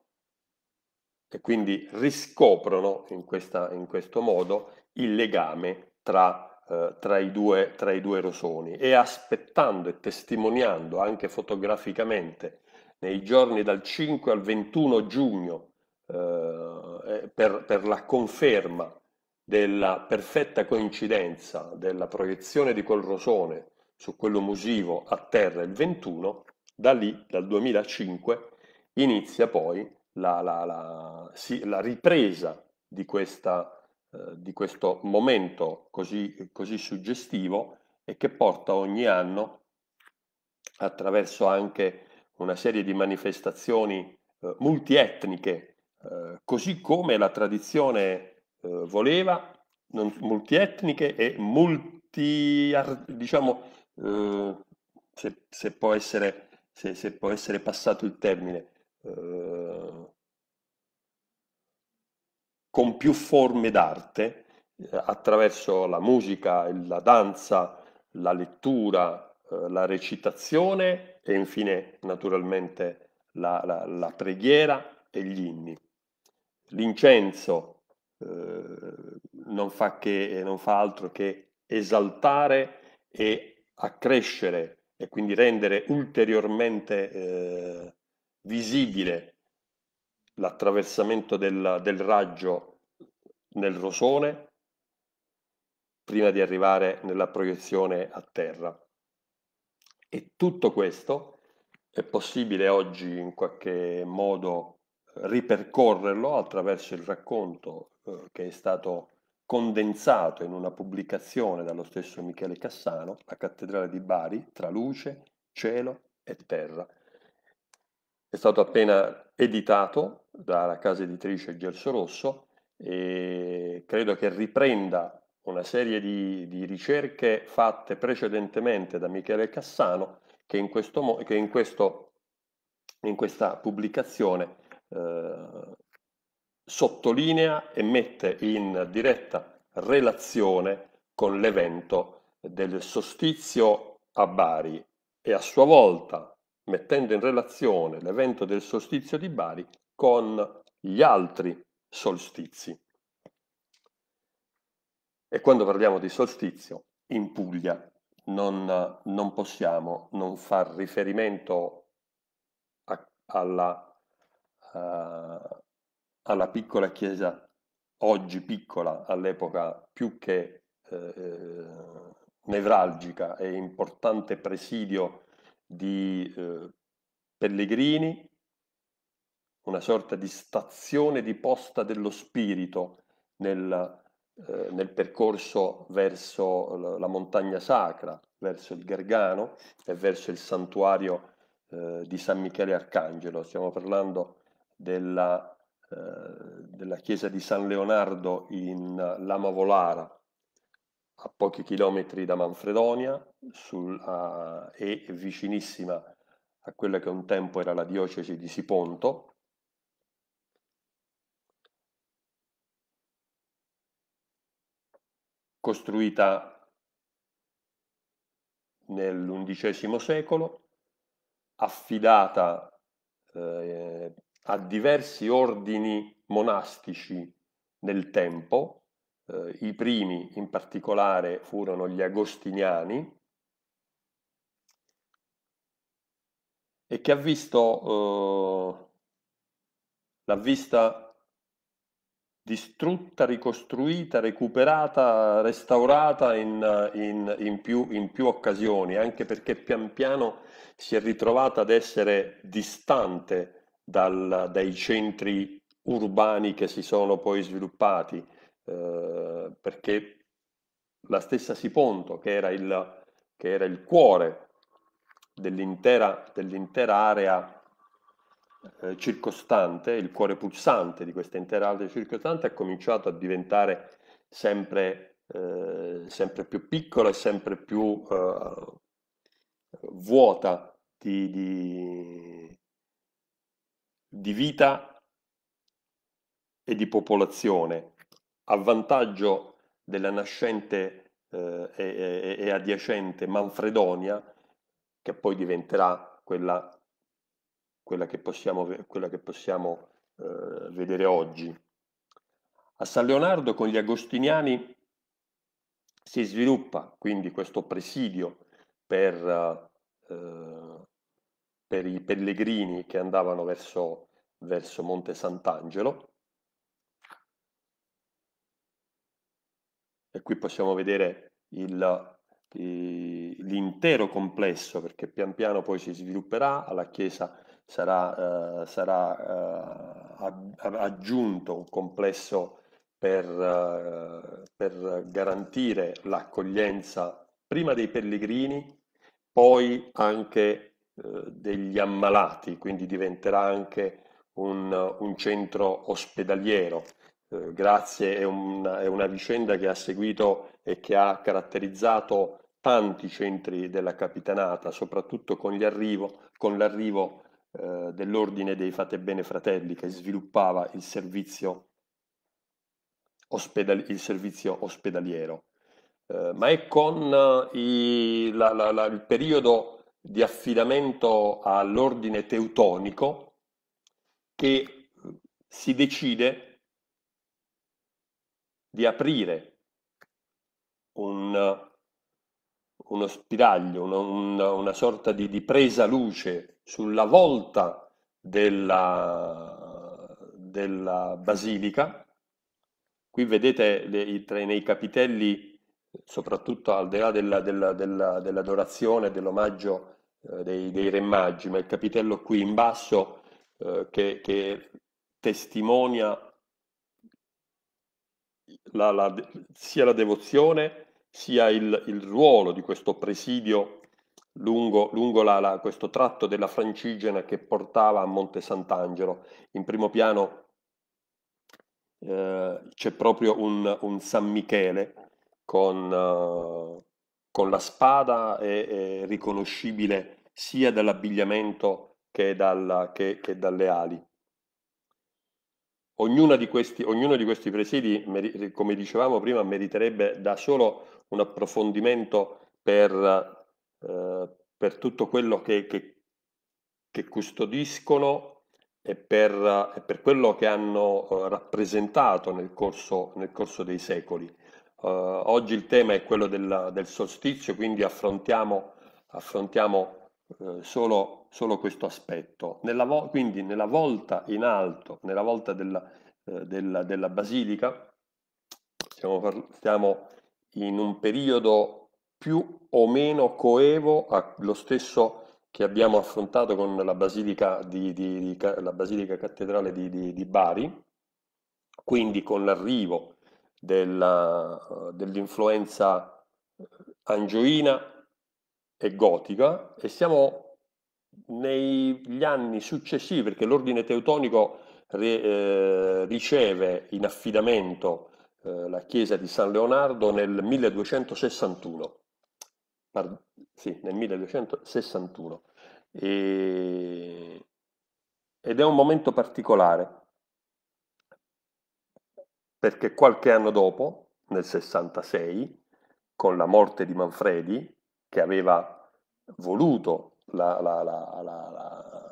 e quindi riscoprono in, questa, in, questo modo il legame tra, eh, tra, i due, tra, i due, rosoni e aspettando e testimoniando anche fotograficamente nei giorni dal 5 al 21 giugno eh, eh, per, per, la conferma della perfetta coincidenza della proiezione di quel rosone su quello musivo a terra il 21, da lì, dal 2005, inizia poi la, la, la, si, la ripresa di, questa, eh, di, questo momento così, così suggestivo e che porta ogni anno, attraverso anche una serie di manifestazioni eh, multietniche, eh, così come la tradizione eh, voleva, non, multietniche e multi, diciamo, eh, se, se, può essere, se, se, può essere, passato il termine, eh, con più forme d'arte, eh, attraverso la musica, la danza, la lettura, eh, la recitazione e infine naturalmente la, la, la preghiera e gli inni. L'incenso eh, non fa, che, non fa altro che esaltare e accrescere e quindi rendere ulteriormente eh, visibile l'attraversamento del, del, raggio nel rosone prima di arrivare nella proiezione a terra. E tutto questo è possibile oggi in qualche modo ripercorrerlo attraverso il racconto eh, che è stato condensato in una pubblicazione dallo stesso Michele Cassano, La cattedrale di Bari, tra luce, cielo e terra. È stato appena editato dalla casa editrice Gelso Rosso e credo che riprenda una serie di, di ricerche fatte precedentemente da Michele Cassano che in questo, che in questo in questa pubblicazione eh, sottolinea e mette in diretta relazione con l'evento del sostizio a Bari e a sua volta mettendo in relazione l'evento del solstizio di Bari con gli altri solstizi. E quando parliamo di solstizio, in Puglia non, non possiamo non far riferimento a, alla uh, alla piccola chiesa, oggi piccola, all'epoca più che eh, eh nevralgica e importante presidio di eh, pellegrini, una sorta di stazione di posta dello spirito nel, eh, nel percorso verso la, la montagna sacra, verso il Gargano e verso il santuario eh, di San Michele Arcangelo. Stiamo parlando della, eh, della chiesa di San Leonardo in eh, Lama Volara, a pochi chilometri da Manfredonia sul, a, e vicinissima a quella che un tempo era la diocesi di Siponto. costruita nell'undicesimo secolo, affidata eh, a diversi ordini monastici nel tempo, eh, i primi in particolare furono gli agostiniani, e che ha visto eh, la vista distrutta, ricostruita, recuperata, restaurata in, in, in, più, in, più, occasioni, anche perché pian piano si è ritrovata ad essere distante dal, dai centri urbani che si sono poi sviluppati, eh, perché la stessa Siponto, che era il, che era il cuore dell'intera, dell'intera area eh, circostante, il cuore pulsante di questa intera area circostante, ha cominciato a diventare sempre, eh, sempre più piccola e sempre più eh, vuota di, di di vita e di popolazione a vantaggio della nascente eh, e, e, adiacente Manfredonia, che poi diventerà quella, quella che possiamo, quella che possiamo eh, vedere oggi. A San Leonardo con gli agostiniani si sviluppa quindi questo presidio per eh, per i pellegrini che andavano verso, verso Monte Sant'Angelo. E qui possiamo vedere il, il, l'intero complesso perché pian piano poi si svilupperà, alla chiesa sarà, eh, sarà eh, aggiunto un complesso per, eh, per garantire l'accoglienza prima dei pellegrini, poi anche eh, degli ammalati, quindi diventerà anche un, un centro ospedaliero. Eh, grazie, è una, è una, vicenda che ha seguito e che ha caratterizzato tanti centri della capitanata, soprattutto con, con l'arrivo eh, dell'Ordine dei Fate Bene Fratelli che sviluppava il servizio, ospedali, il servizio ospedaliero. Eh, ma è con eh, i, la, la, la, il periodo di affidamento all'ordine teutonico che eh, si decide di aprire un, uno spiraglio, una, una, una sorta di, di, presa luce sulla volta della, della basilica. Qui vedete nei capitelli soprattutto al di là della, della, della, dell'adorazione, dell'omaggio eh, dei, dei, re maggi, ma il capitello qui in basso eh, che, che, testimonia la, la, sia la devozione sia il, il, ruolo di questo presidio lungo, lungo la, questo tratto della francigena che portava a Monte Sant'Angelo. In primo piano eh, c'è proprio un, un San Michele, con, eh, con la spada è, è, riconoscibile sia dall'abbigliamento che, dal, che, che dalle ali. Di questi, ognuno di questi presidi, come dicevamo prima, meriterebbe da solo un approfondimento per, eh, per tutto quello che, che, che custodiscono e per, e per, quello che hanno eh, rappresentato nel corso, nel corso dei secoli. Eh, oggi il tema è quello della, del solstizio, quindi affrontiamo, affrontiamo eh, solo, solo, questo aspetto. Nella vo- quindi nella volta in alto, nella volta della, eh, della, della basilica, stiamo, par- stiamo in un periodo più o meno coevo allo stesso che abbiamo affrontato con la Basilica, di, di, di, la basilica Cattedrale di, Bari, quindi con l'arrivo della, dell'influenza angioina e gotica e siamo negli anni successivi perché l'ordine teutonico re, eh, riceve in affidamento eh, la chiesa di San Leonardo nel 1261. Pardon, sì, nel 1261. E, ed è un momento particolare perché qualche anno dopo, nel 66, con la morte di Manfredi, che aveva voluto la, la, la,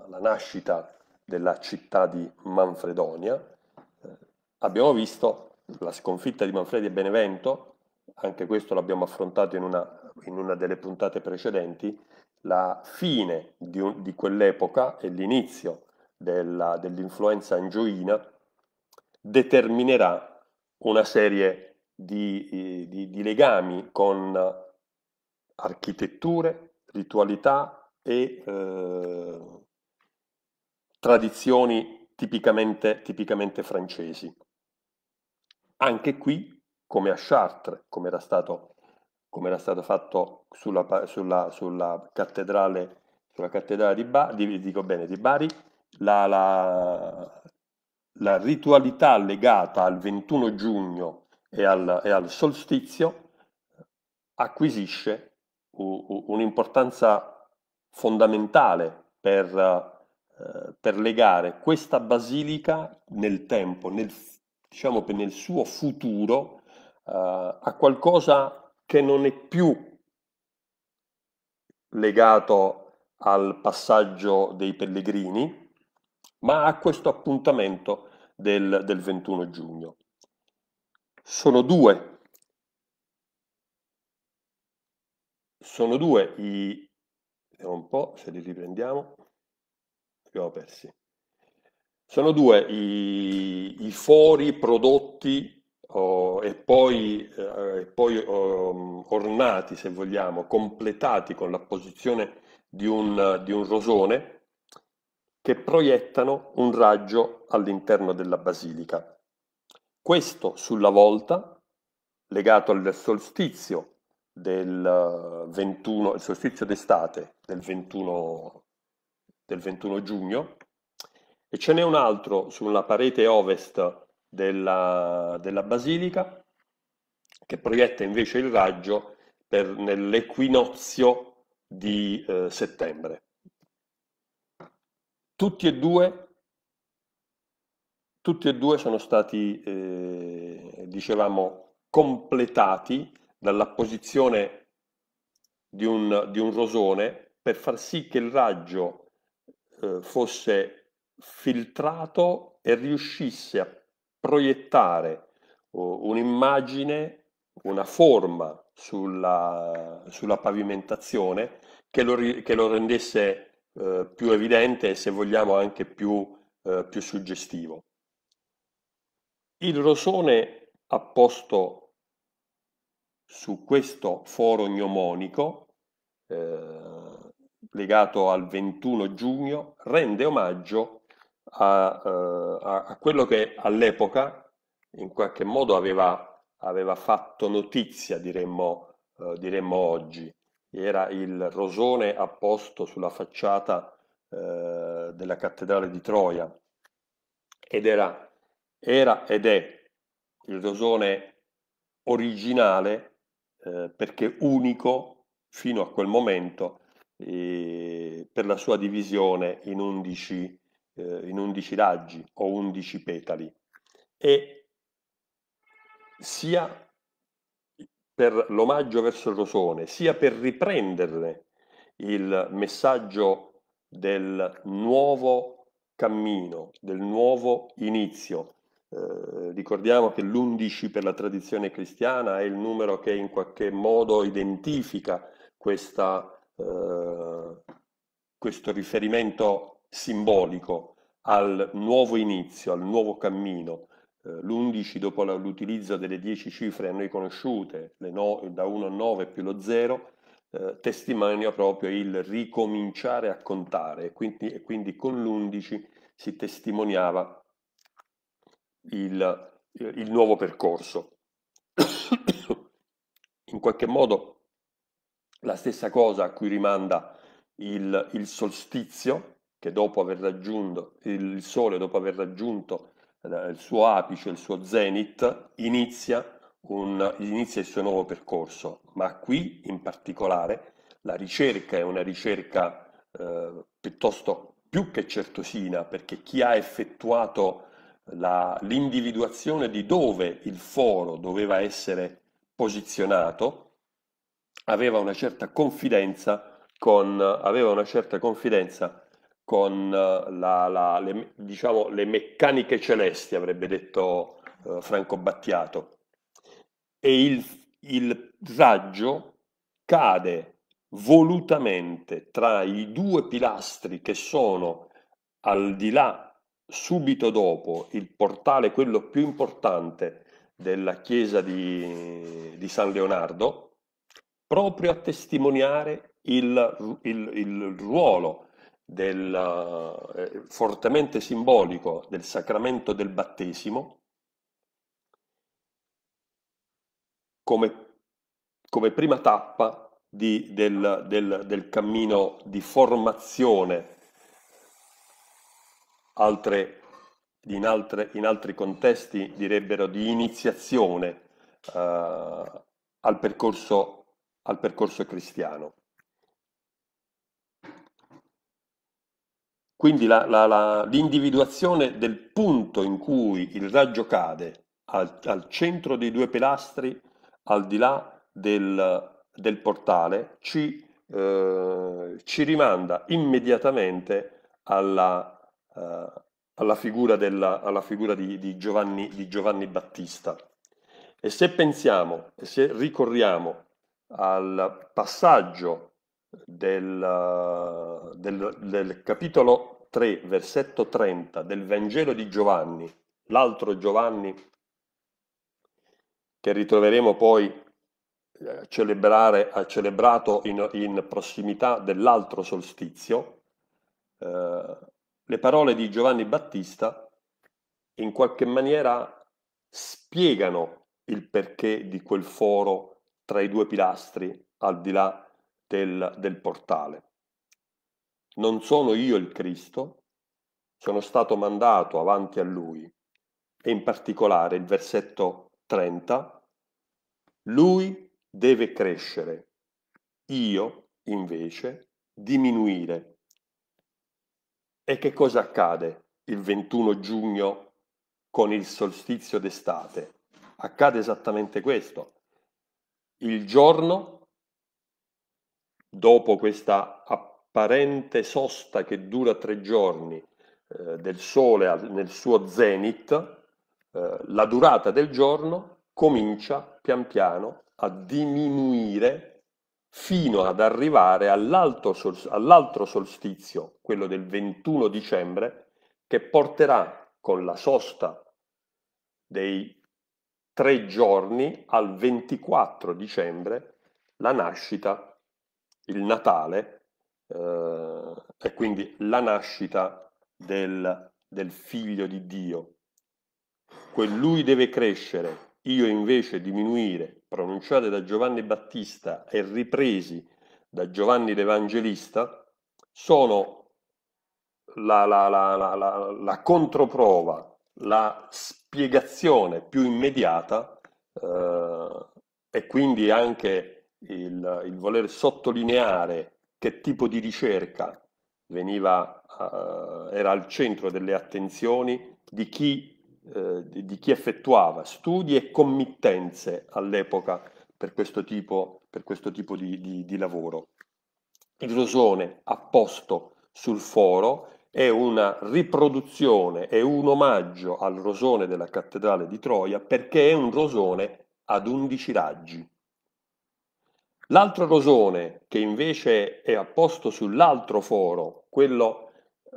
la nascita della città di Manfredonia, eh, abbiamo visto la sconfitta di Manfredi e Benevento, anche questo l'abbiamo affrontato in una, in una delle puntate precedenti, la fine di, un, di quell'epoca e l'inizio della, dell'influenza angioina determinerà una serie di, di, di legami con architetture, ritualità e eh, tradizioni tipicamente, tipicamente francesi. Anche qui, come a Chartres, come era stato come era stato fatto sulla, sulla, sulla cattedrale, sulla cattedrale di, ba, di, bene, di Bari, la, la, la ritualità legata al 21 giugno e al, e al solstizio acquisisce un'importanza fondamentale per, eh, per, legare questa basilica nel tempo, nel, diciamo nel suo futuro, eh, a qualcosa che non è più legato al passaggio dei pellegrini, ma a questo appuntamento del, del 21 giugno. Sono due, sono due i... vediamo un po' se li riprendiamo, abbiamo persi. Sono due i, i fori prodotti Oh, e poi, eh, poi oh, ornati, se vogliamo, completati con l'apposizione di un, di un rosone che proiettano un raggio all'interno della basilica. Questo sulla volta, legato al solstizio del 21, eh, il solstizio d'estate del 21, del 21 giugno, e ce n'è un altro sulla parete ovest della, della basilica che proietta invece il raggio per, nell'equinozio di eh, settembre. Tutti e due, tutti e due sono stati, eh, dicevamo, completati dall'apposizione di un, di un rosone per far sì che il raggio eh, fosse filtrato e riuscisse a proiettare oh, un'immagine, una forma sulla, sulla pavimentazione che lo, che lo rendesse eh, più evidente e se vogliamo anche più, eh, più suggestivo. Il rosone apposto su questo foro gnomonico eh, legato al 21 giugno rende omaggio a, eh, a, a quello che all'epoca in qualche modo aveva, aveva fatto notizia, diremmo, eh, diremmo oggi, era il rosone apposto sulla facciata eh, della cattedrale di Troia ed era, era ed è il rosone originale eh, perché unico fino a quel momento eh, per la sua divisione in 11, eh, in 11 raggi o 11 petali e sia per l'omaggio verso il Rosone, sia per riprenderne il messaggio del nuovo cammino, del nuovo inizio. Eh, ricordiamo che l'11 per la tradizione cristiana è il numero che in qualche modo identifica questa, eh, questo riferimento simbolico al nuovo inizio, al nuovo cammino, eh, l'11 dopo l'utilizzo delle 10 cifre a noi conosciute, no, da 1 a 9 più lo 0, eh, testimonia proprio il ricominciare a contare, quindi, e quindi con l'11 si testimoniava il, eh, il nuovo percorso. In qualche modo la stessa cosa a cui rimanda il, il solstizio, che dopo aver raggiunto il sole, dopo aver raggiunto il suo apice, il suo zenith, inizia, un, inizia il suo nuovo percorso, ma qui in particolare la ricerca è una ricerca eh, piuttosto più che certosina, perché chi ha effettuato la, l'individuazione di dove il foro doveva essere posizionato aveva una certa confidenza con, aveva una certa confidenza con eh, la, la, le, diciamo, le, meccaniche celesti, avrebbe detto eh, Franco Battiato, e il, il raggio cade volutamente tra i due pilastri che sono al di là subito dopo il portale, quello più importante della chiesa di, di San Leonardo, proprio a testimoniare il, il, il, ruolo del, eh, fortemente simbolico del sacramento del battesimo come, come prima tappa di, del, del, del cammino di formazione Altre, in, altre, in, altri contesti direbbero di iniziazione eh, al, percorso, al, percorso, cristiano. Quindi la, la, la, l'individuazione del punto in cui il raggio cade al, al centro dei due pilastri, al di là del, del portale, ci, eh, ci, rimanda immediatamente alla, eh, alla figura, della, alla figura di, di, Giovanni, di, Giovanni, Battista. E se pensiamo, se ricorriamo al passaggio del, del, del capitolo 3, versetto 30 del Vangelo di Giovanni, l'altro Giovanni che ritroveremo poi a eh, celebrare, celebrato in, in prossimità dell'altro solstizio, eh, le parole di Giovanni Battista in qualche maniera spiegano il perché di quel foro tra i due pilastri al di là del, del portale. Non sono io il Cristo, sono stato mandato avanti a lui e in particolare il versetto 30, lui deve crescere, io invece diminuire. E che cosa accade il 21 giugno con il solstizio d'estate? Accade esattamente questo. Il giorno dopo questa apparente sosta che dura tre giorni eh, del Sole nel suo zenit, eh, la durata del giorno comincia pian piano a diminuire fino ad arrivare all'altro, sol- all'altro solstizio, quello del 21 dicembre, che porterà con la sosta dei tre giorni al 24 dicembre la nascita il Natale eh, è quindi la nascita del, del figlio di Dio. Quel lui deve crescere, io invece diminuire, pronunciate da Giovanni Battista e ripresi da Giovanni l'Evangelista, sono la, la, la, la, controprova, la spiegazione più immediata eh, e quindi anche il, il voler sottolineare che tipo di ricerca veniva, uh, era al centro delle attenzioni di chi, uh, eh, di, di chi, effettuava studi e committenze all'epoca per questo tipo, per questo tipo di, di, lavoro. Il rosone apposto sul foro è una riproduzione, è un omaggio al rosone della cattedrale di Troia perché è un rosone ad 11 raggi. L'altro rosone, che invece è apposto sull'altro foro, quello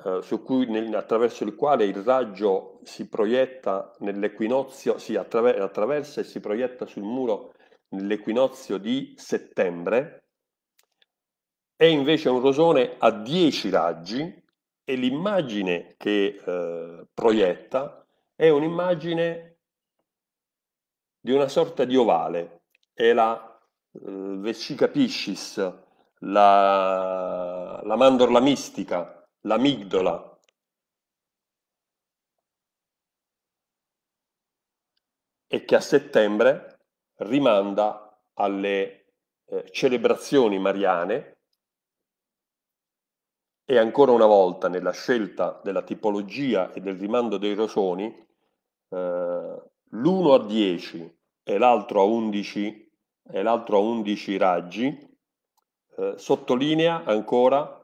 eh, cui, nel, attraverso il quale il raggio si proietta nell'equinozio, si attraver- attraversa e si proietta sul muro nell'equinozio di settembre, è invece un rosone a 10 raggi e l'immagine che eh, proietta è un'immagine di una sorta di ovale, è la eh, Vesica Piscis, la, la mandorla mistica, l'amigdola, e che a settembre rimanda alle eh, celebrazioni mariane e ancora una volta nella scelta della tipologia e del rimando dei rosoni eh, l'uno a 10 e l'altro a 11 e l'altro a 11 raggi, eh, sottolinea ancora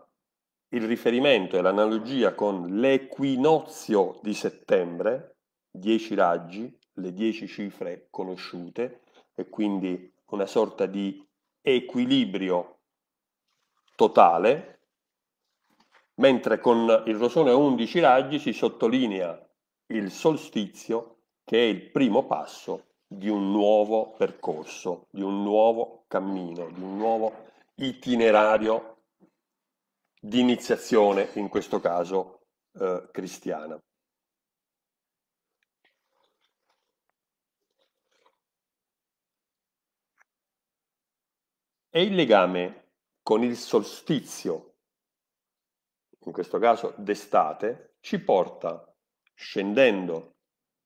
il riferimento e l'analogia con l'equinozio di settembre, 10 raggi, le 10 cifre conosciute, e quindi una sorta di equilibrio totale, mentre con il rosone a 11 raggi si sottolinea il solstizio che è il primo passo di un nuovo percorso, di un nuovo cammino, di un nuovo itinerario di iniziazione, in questo caso eh, cristiana. E il legame con il solstizio, in questo caso d'estate, ci porta, scendendo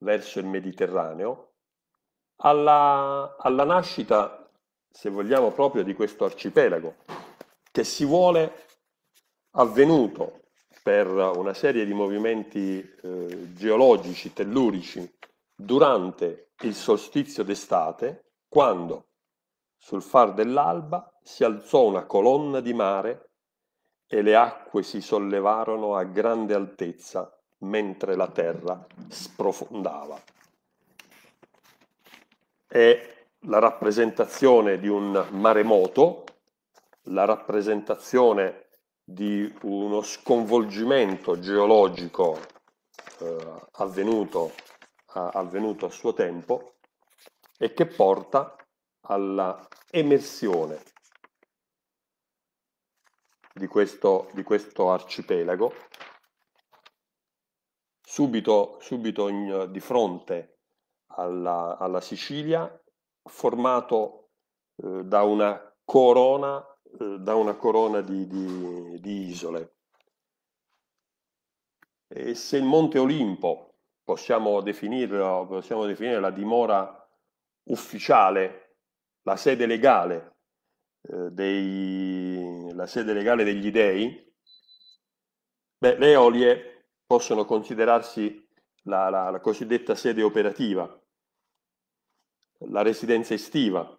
verso il Mediterraneo, alla, alla nascita, se vogliamo, proprio di questo arcipelago, che si vuole avvenuto per una serie di movimenti eh, geologici, tellurici, durante il solstizio d'estate, quando sul far dell'alba si alzò una colonna di mare e le acque si sollevarono a grande altezza mentre la terra sprofondava è la rappresentazione di un maremoto, la rappresentazione di uno sconvolgimento geologico eh, avvenuto, a, avvenuto a suo tempo e che porta alla emersione di questo, di questo arcipelago subito, subito in, di fronte alla, alla Sicilia, formato eh, da una corona, eh, da una corona di, di, di isole. E se il Monte Olimpo possiamo, definirlo, possiamo definire la dimora ufficiale, la sede legale, eh, dei, la sede legale degli dei, beh, le Eolie possono considerarsi la, la, la cosiddetta sede operativa, la residenza estiva,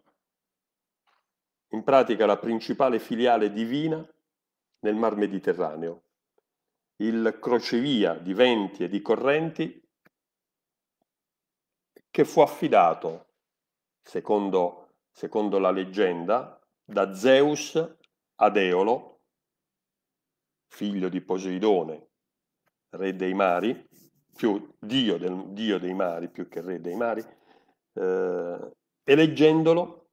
in pratica la principale filiale divina nel Mar Mediterraneo, il crocevia di venti e di correnti che fu affidato, secondo, secondo la leggenda, da Zeus ad Eolo, figlio di Poseidone, re dei mari, più dio, del, dio dei mari più che re dei mari, eh, eleggendolo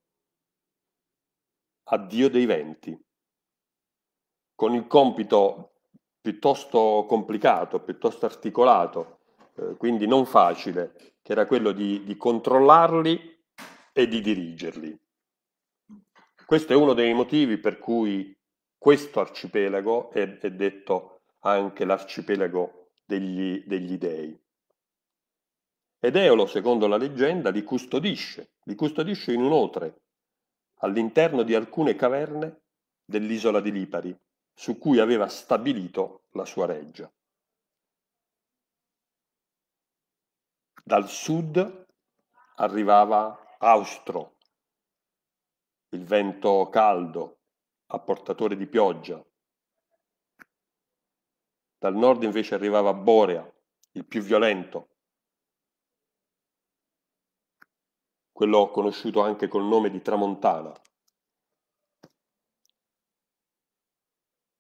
a Dio dei venti, con il compito piuttosto complicato, piuttosto articolato, eh, quindi non facile, che era quello di, di controllarli e di dirigerli. Questo è uno dei motivi per cui questo arcipelago è, è detto anche l'arcipelago degli, degli dei. Ed Eolo, secondo la leggenda, li custodisce, li custodisce in un all'interno di alcune caverne dell'isola di Lipari, su cui aveva stabilito la sua reggia. Dal sud arrivava austro, il vento caldo, apportatore di pioggia. Dal nord invece arrivava Borea, il più violento, quello conosciuto anche col nome di Tramontana.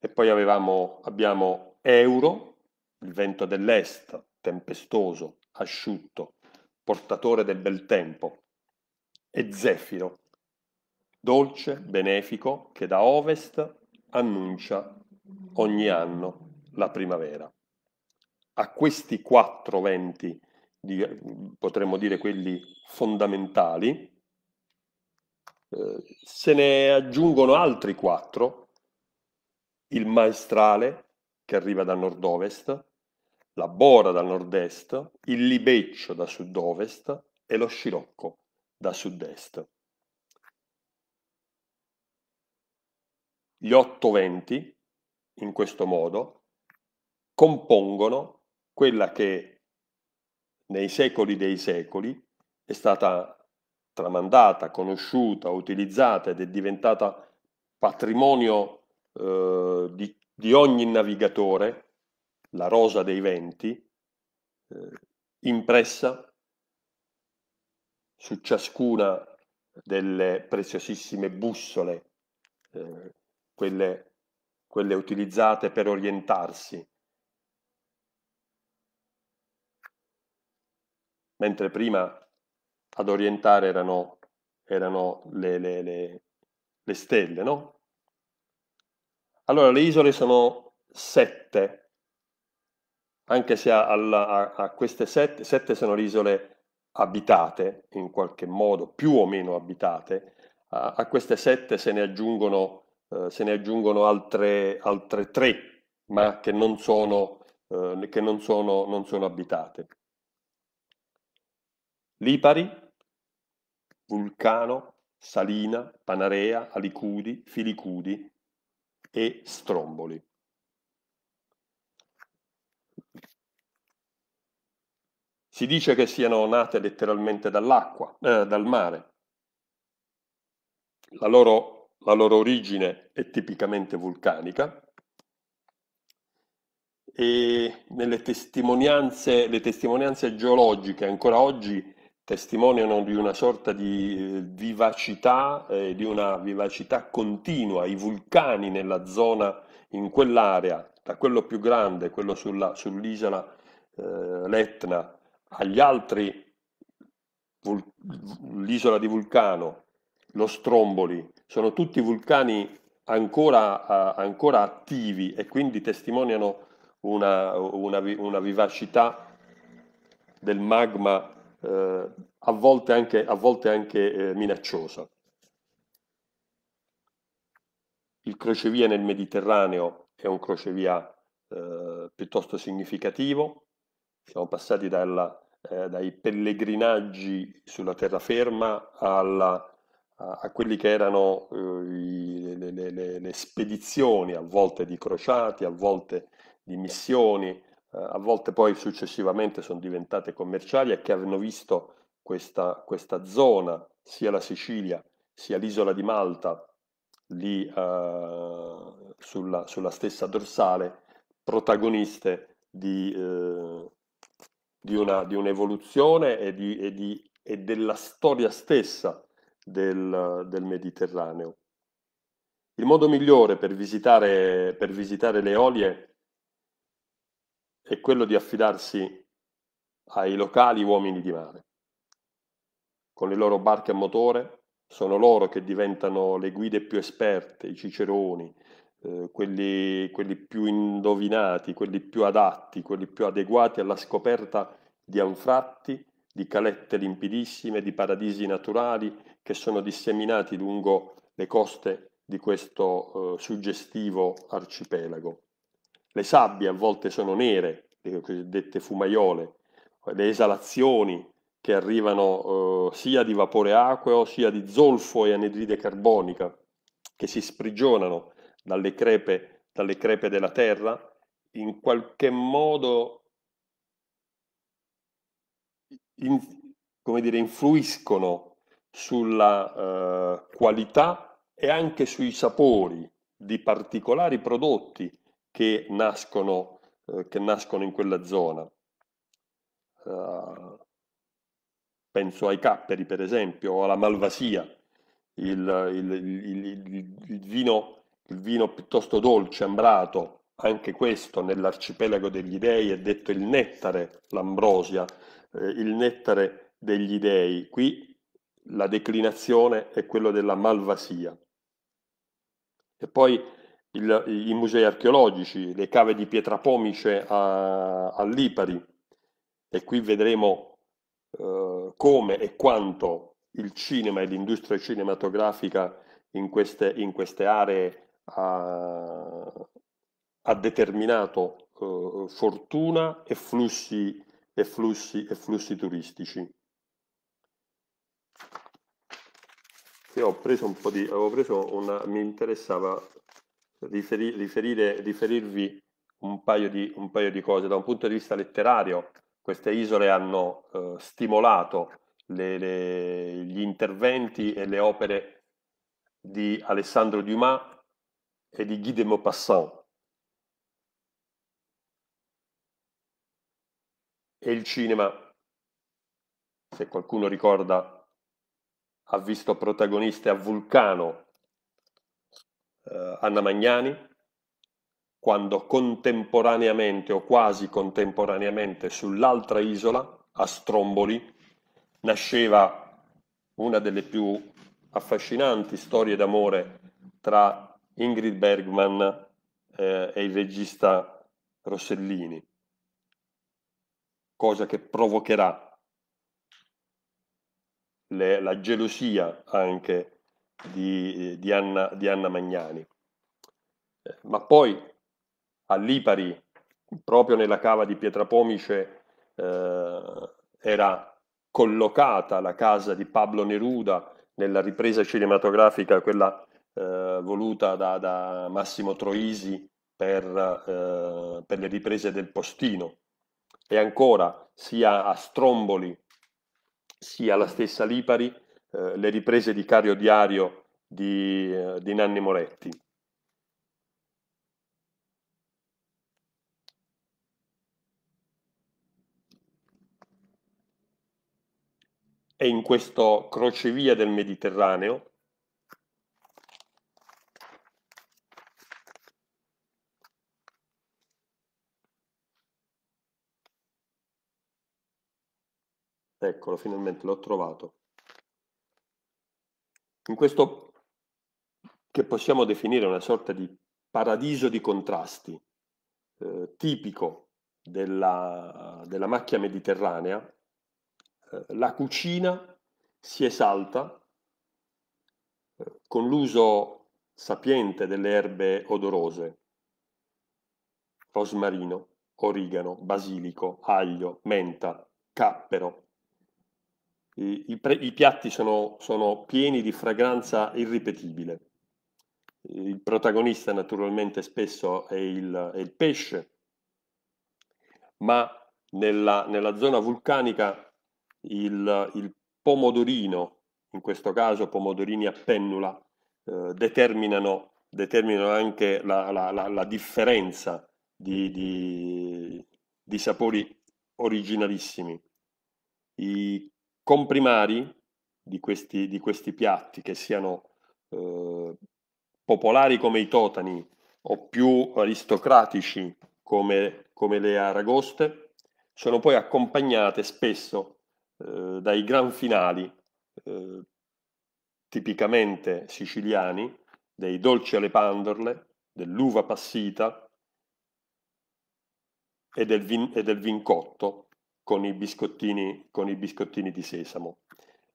E poi avevamo, abbiamo Euro, il vento dell'est, tempestoso, asciutto, portatore del bel tempo, e Zefiro, dolce, benefico, che da ovest annuncia ogni anno la primavera. A questi quattro venti di, potremmo dire quelli fondamentali, eh, se ne aggiungono altri quattro, il maestrale che arriva da nord-ovest, la bora da nord-est, il libeccio da sud-ovest e lo scirocco da sud-est. Gli otto venti, in questo modo, compongono quella che nei secoli dei secoli, è stata tramandata, conosciuta, utilizzata ed è diventata patrimonio eh, di, di, ogni navigatore, la rosa dei venti, eh, impressa su ciascuna delle preziosissime bussole, eh, quelle, quelle utilizzate per orientarsi mentre prima ad orientare erano, erano le, le, le, le, stelle, no? Allora le isole sono sette, anche se a, a, a queste sette, sette sono le isole abitate, in qualche modo, più o meno abitate, a, a queste sette se ne aggiungono, eh, se ne aggiungono altre, altre, tre, ma eh. che non sono, eh, che non sono, non sono abitate. Lipari, Vulcano, Salina, Panarea, Alicudi, Filicudi e Stromboli. Si dice che siano nate letteralmente dall'acqua, eh, dal mare. La loro, la loro origine è tipicamente vulcanica e nelle testimonianze, testimonianze geologiche ancora oggi testimoniano di una sorta di eh, vivacità, eh, di una vivacità continua. I vulcani nella zona, in quell'area, da quello più grande, quello sulla, sull'isola eh, Letna, agli altri, vul, l'isola di Vulcano, lo Stromboli, sono tutti vulcani ancora, uh, ancora attivi e quindi testimoniano una, una, una vivacità del magma eh, a volte anche, a volte anche eh, minacciosa. Il crocevia nel Mediterraneo è un crocevia eh, piuttosto significativo, siamo passati dalla, eh, dai pellegrinaggi sulla terraferma alla, a, a quelli che erano eh, i, le, le, le, le spedizioni, a volte di crociati, a volte di missioni, eh, a volte poi successivamente sono diventate commerciali e che hanno visto questa, questa zona, sia la Sicilia sia l'isola di Malta, lì eh, sulla, sulla, stessa dorsale, protagoniste di, eh, di, una, di un'evoluzione e, di, e, e, della storia stessa del, del Mediterraneo. Il modo migliore per visitare, per visitare le olie è quello di affidarsi ai locali uomini di mare. Con le loro barche a motore sono loro che diventano le guide più esperte, i ciceroni, eh, quelli, quelli più indovinati, quelli più adatti, quelli più adeguati alla scoperta di anfratti, di calette limpidissime, di paradisi naturali che sono disseminati lungo le coste di questo eh, suggestivo arcipelago le sabbie a volte sono nere, le cosiddette fumaiole, le esalazioni che arrivano eh, sia di vapore acqueo sia di zolfo e anidride carbonica che si sprigionano dalle crepe, dalle crepe della terra, in qualche modo in, come dire, influiscono sulla eh, qualità e anche sui sapori di particolari prodotti che nascono, eh, che nascono in quella zona. Uh, penso ai capperi, per esempio, o alla malvasia, il, il, il, vino, il, vino, piuttosto dolce, ambrato, anche questo nell'arcipelago degli dei è detto il nettare, l'ambrosia, eh, il nettare degli dei. Qui la declinazione è quella della malvasia. E poi il, i musei archeologici, le cave di Pietrapomice a, a Lipari e qui vedremo eh, come e quanto il cinema e l'industria cinematografica in queste, in queste aree ha, ha determinato eh, fortuna e flussi, e, flussi, e flussi turistici. Io ho preso un po' di... avevo preso una... mi interessava riferire, riferire, riferirvi un paio, di, un paio, di, cose. Da un punto di vista letterario, queste isole hanno eh, stimolato le, le, gli interventi e le opere di Alessandro Dumas e di Guy de Maupassant. E il cinema, se qualcuno ricorda, ha visto protagoniste a Vulcano eh, Anna Magnani, quando contemporaneamente o quasi contemporaneamente sull'altra isola, a Stromboli, nasceva una delle più affascinanti storie d'amore tra Ingrid Bergman eh, e il regista Rossellini, cosa che provocherà le, la gelosia anche di, eh, di, Anna, di Anna, Magnani. Eh, ma poi a Lipari, proprio nella cava di Pietrapomice, eh, era collocata la casa di Pablo Neruda nella ripresa cinematografica, quella eh, voluta da, da, Massimo Troisi per, eh, per le riprese del postino. E ancora sia a Stromboli sia alla stessa Lipari eh, le riprese di Cario Diario di, eh, di Nanni Moretti. E in questo crocevia del Mediterraneo, Eccolo, finalmente l'ho trovato in questo che possiamo definire una sorta di paradiso di contrasti, eh, tipico della, della, macchia mediterranea, eh, la cucina si esalta eh, con l'uso sapiente delle erbe odorose, rosmarino, origano, basilico, aglio, menta, cappero, i, i, pre, i piatti sono, sono, pieni di fragranza irripetibile. Il protagonista naturalmente spesso è il, è il pesce, ma nella, nella, zona vulcanica il, il, pomodorino, in questo caso pomodorini a pennula, eh, determinano, determinano, anche la, la, la, la differenza di, di, di, sapori originalissimi. I comprimari di questi, di questi piatti, che siano eh, popolari come i totani o più aristocratici come, come le aragoste, sono poi accompagnate spesso eh, dai gran finali eh, tipicamente siciliani, dei dolci alle pandorle, dell'uva passita e del, vin, e del vincotto, con i biscottini, con i biscottini di sesamo.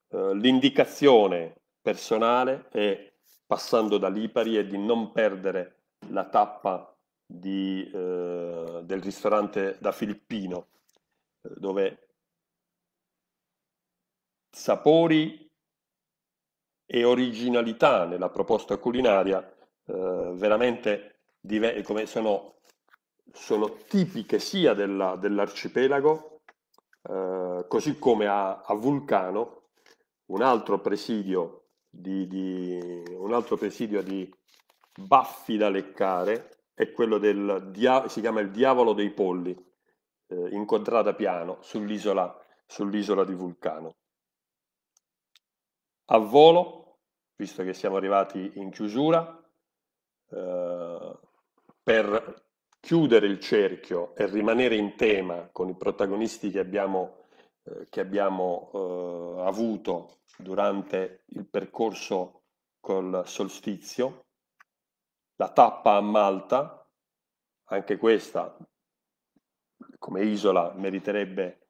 Eh, l'indicazione personale è, passando da Lipari, è di non perdere la tappa di, eh, del ristorante da Filippino, eh, dove sapori e originalità nella proposta culinaria eh, veramente dive- sono, sono, tipiche sia della, dell'arcipelago eh, così come a, a, Vulcano, un altro presidio di, di, un altro presidio di baffi da leccare è quello del si chiama il diavolo dei polli, eh, incontrata piano sull'isola, sull'isola di Vulcano. A volo, visto che siamo arrivati in chiusura, eh, per chiudere il cerchio e rimanere in tema con i protagonisti che abbiamo, eh, che abbiamo eh, avuto durante il percorso col solstizio, la tappa a Malta, anche questa come isola meriterebbe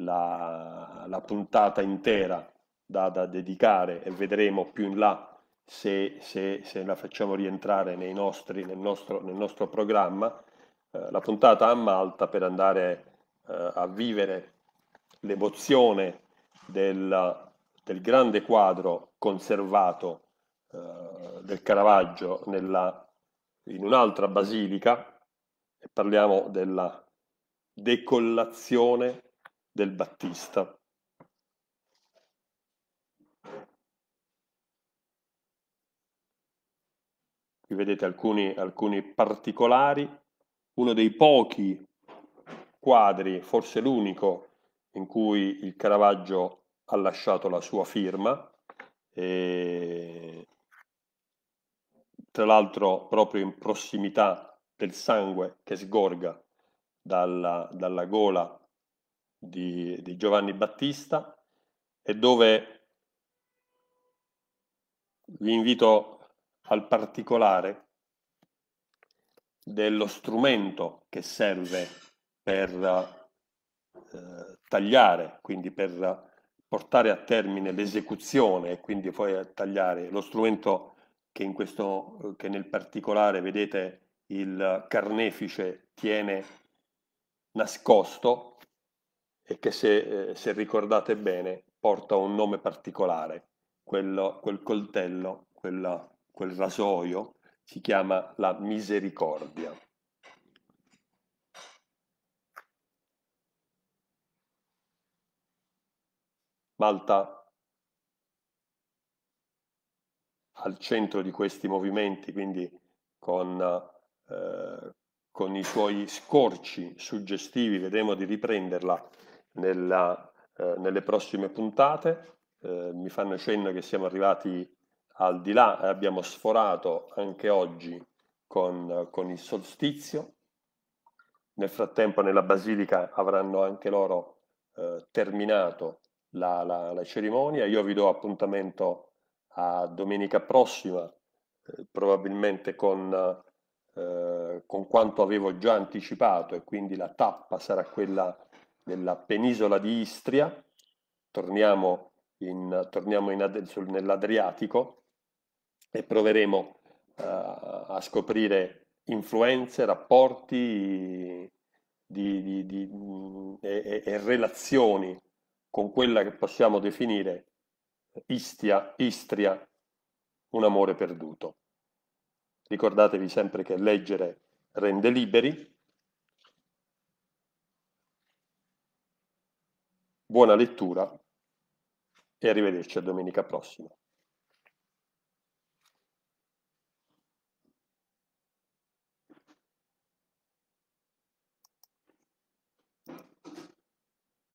la, la puntata intera da, da, dedicare e vedremo più in là se, se, se la facciamo rientrare nostri, nel, nostro, nel nostro programma eh, la puntata a Malta per andare eh, a vivere l'emozione del, del, grande quadro conservato eh, del Caravaggio nella, in un'altra basilica, e parliamo della decollazione del Battista. Qui vedete alcuni, alcuni particolari uno dei pochi quadri, forse l'unico, in cui il Caravaggio ha lasciato la sua firma. E... Tra l'altro proprio in prossimità del sangue che sgorga dalla, dalla gola di, di Giovanni Battista e dove vi invito al particolare dello strumento che serve per eh, tagliare, quindi per portare a termine l'esecuzione e quindi poi tagliare lo strumento che, in questo, che nel particolare vedete il carnefice tiene nascosto e che se, eh, se ricordate bene porta un nome particolare, quello, quel coltello, quella, quel rasoio si chiama la misericordia. Malta al centro di questi movimenti, quindi con, eh, con i suoi scorci suggestivi, vedremo di riprenderla nella, eh, nelle prossime puntate. Eh, mi fanno cenno che siamo arrivati al di là eh, abbiamo sforato anche oggi con, eh, con il solstizio, nel frattempo nella Basilica avranno anche loro eh, terminato la, la, la, cerimonia, io vi do appuntamento a domenica prossima, eh, probabilmente con, eh, con quanto avevo già anticipato e quindi la tappa sarà quella della penisola di Istria, torniamo in, torniamo in, nell'Adriatico e proveremo uh, a scoprire influenze, rapporti di, di, di, e, e, relazioni con quella che possiamo definire istia, istria, un amore perduto. Ricordatevi sempre che leggere rende liberi. Buona lettura e arrivederci a domenica prossima.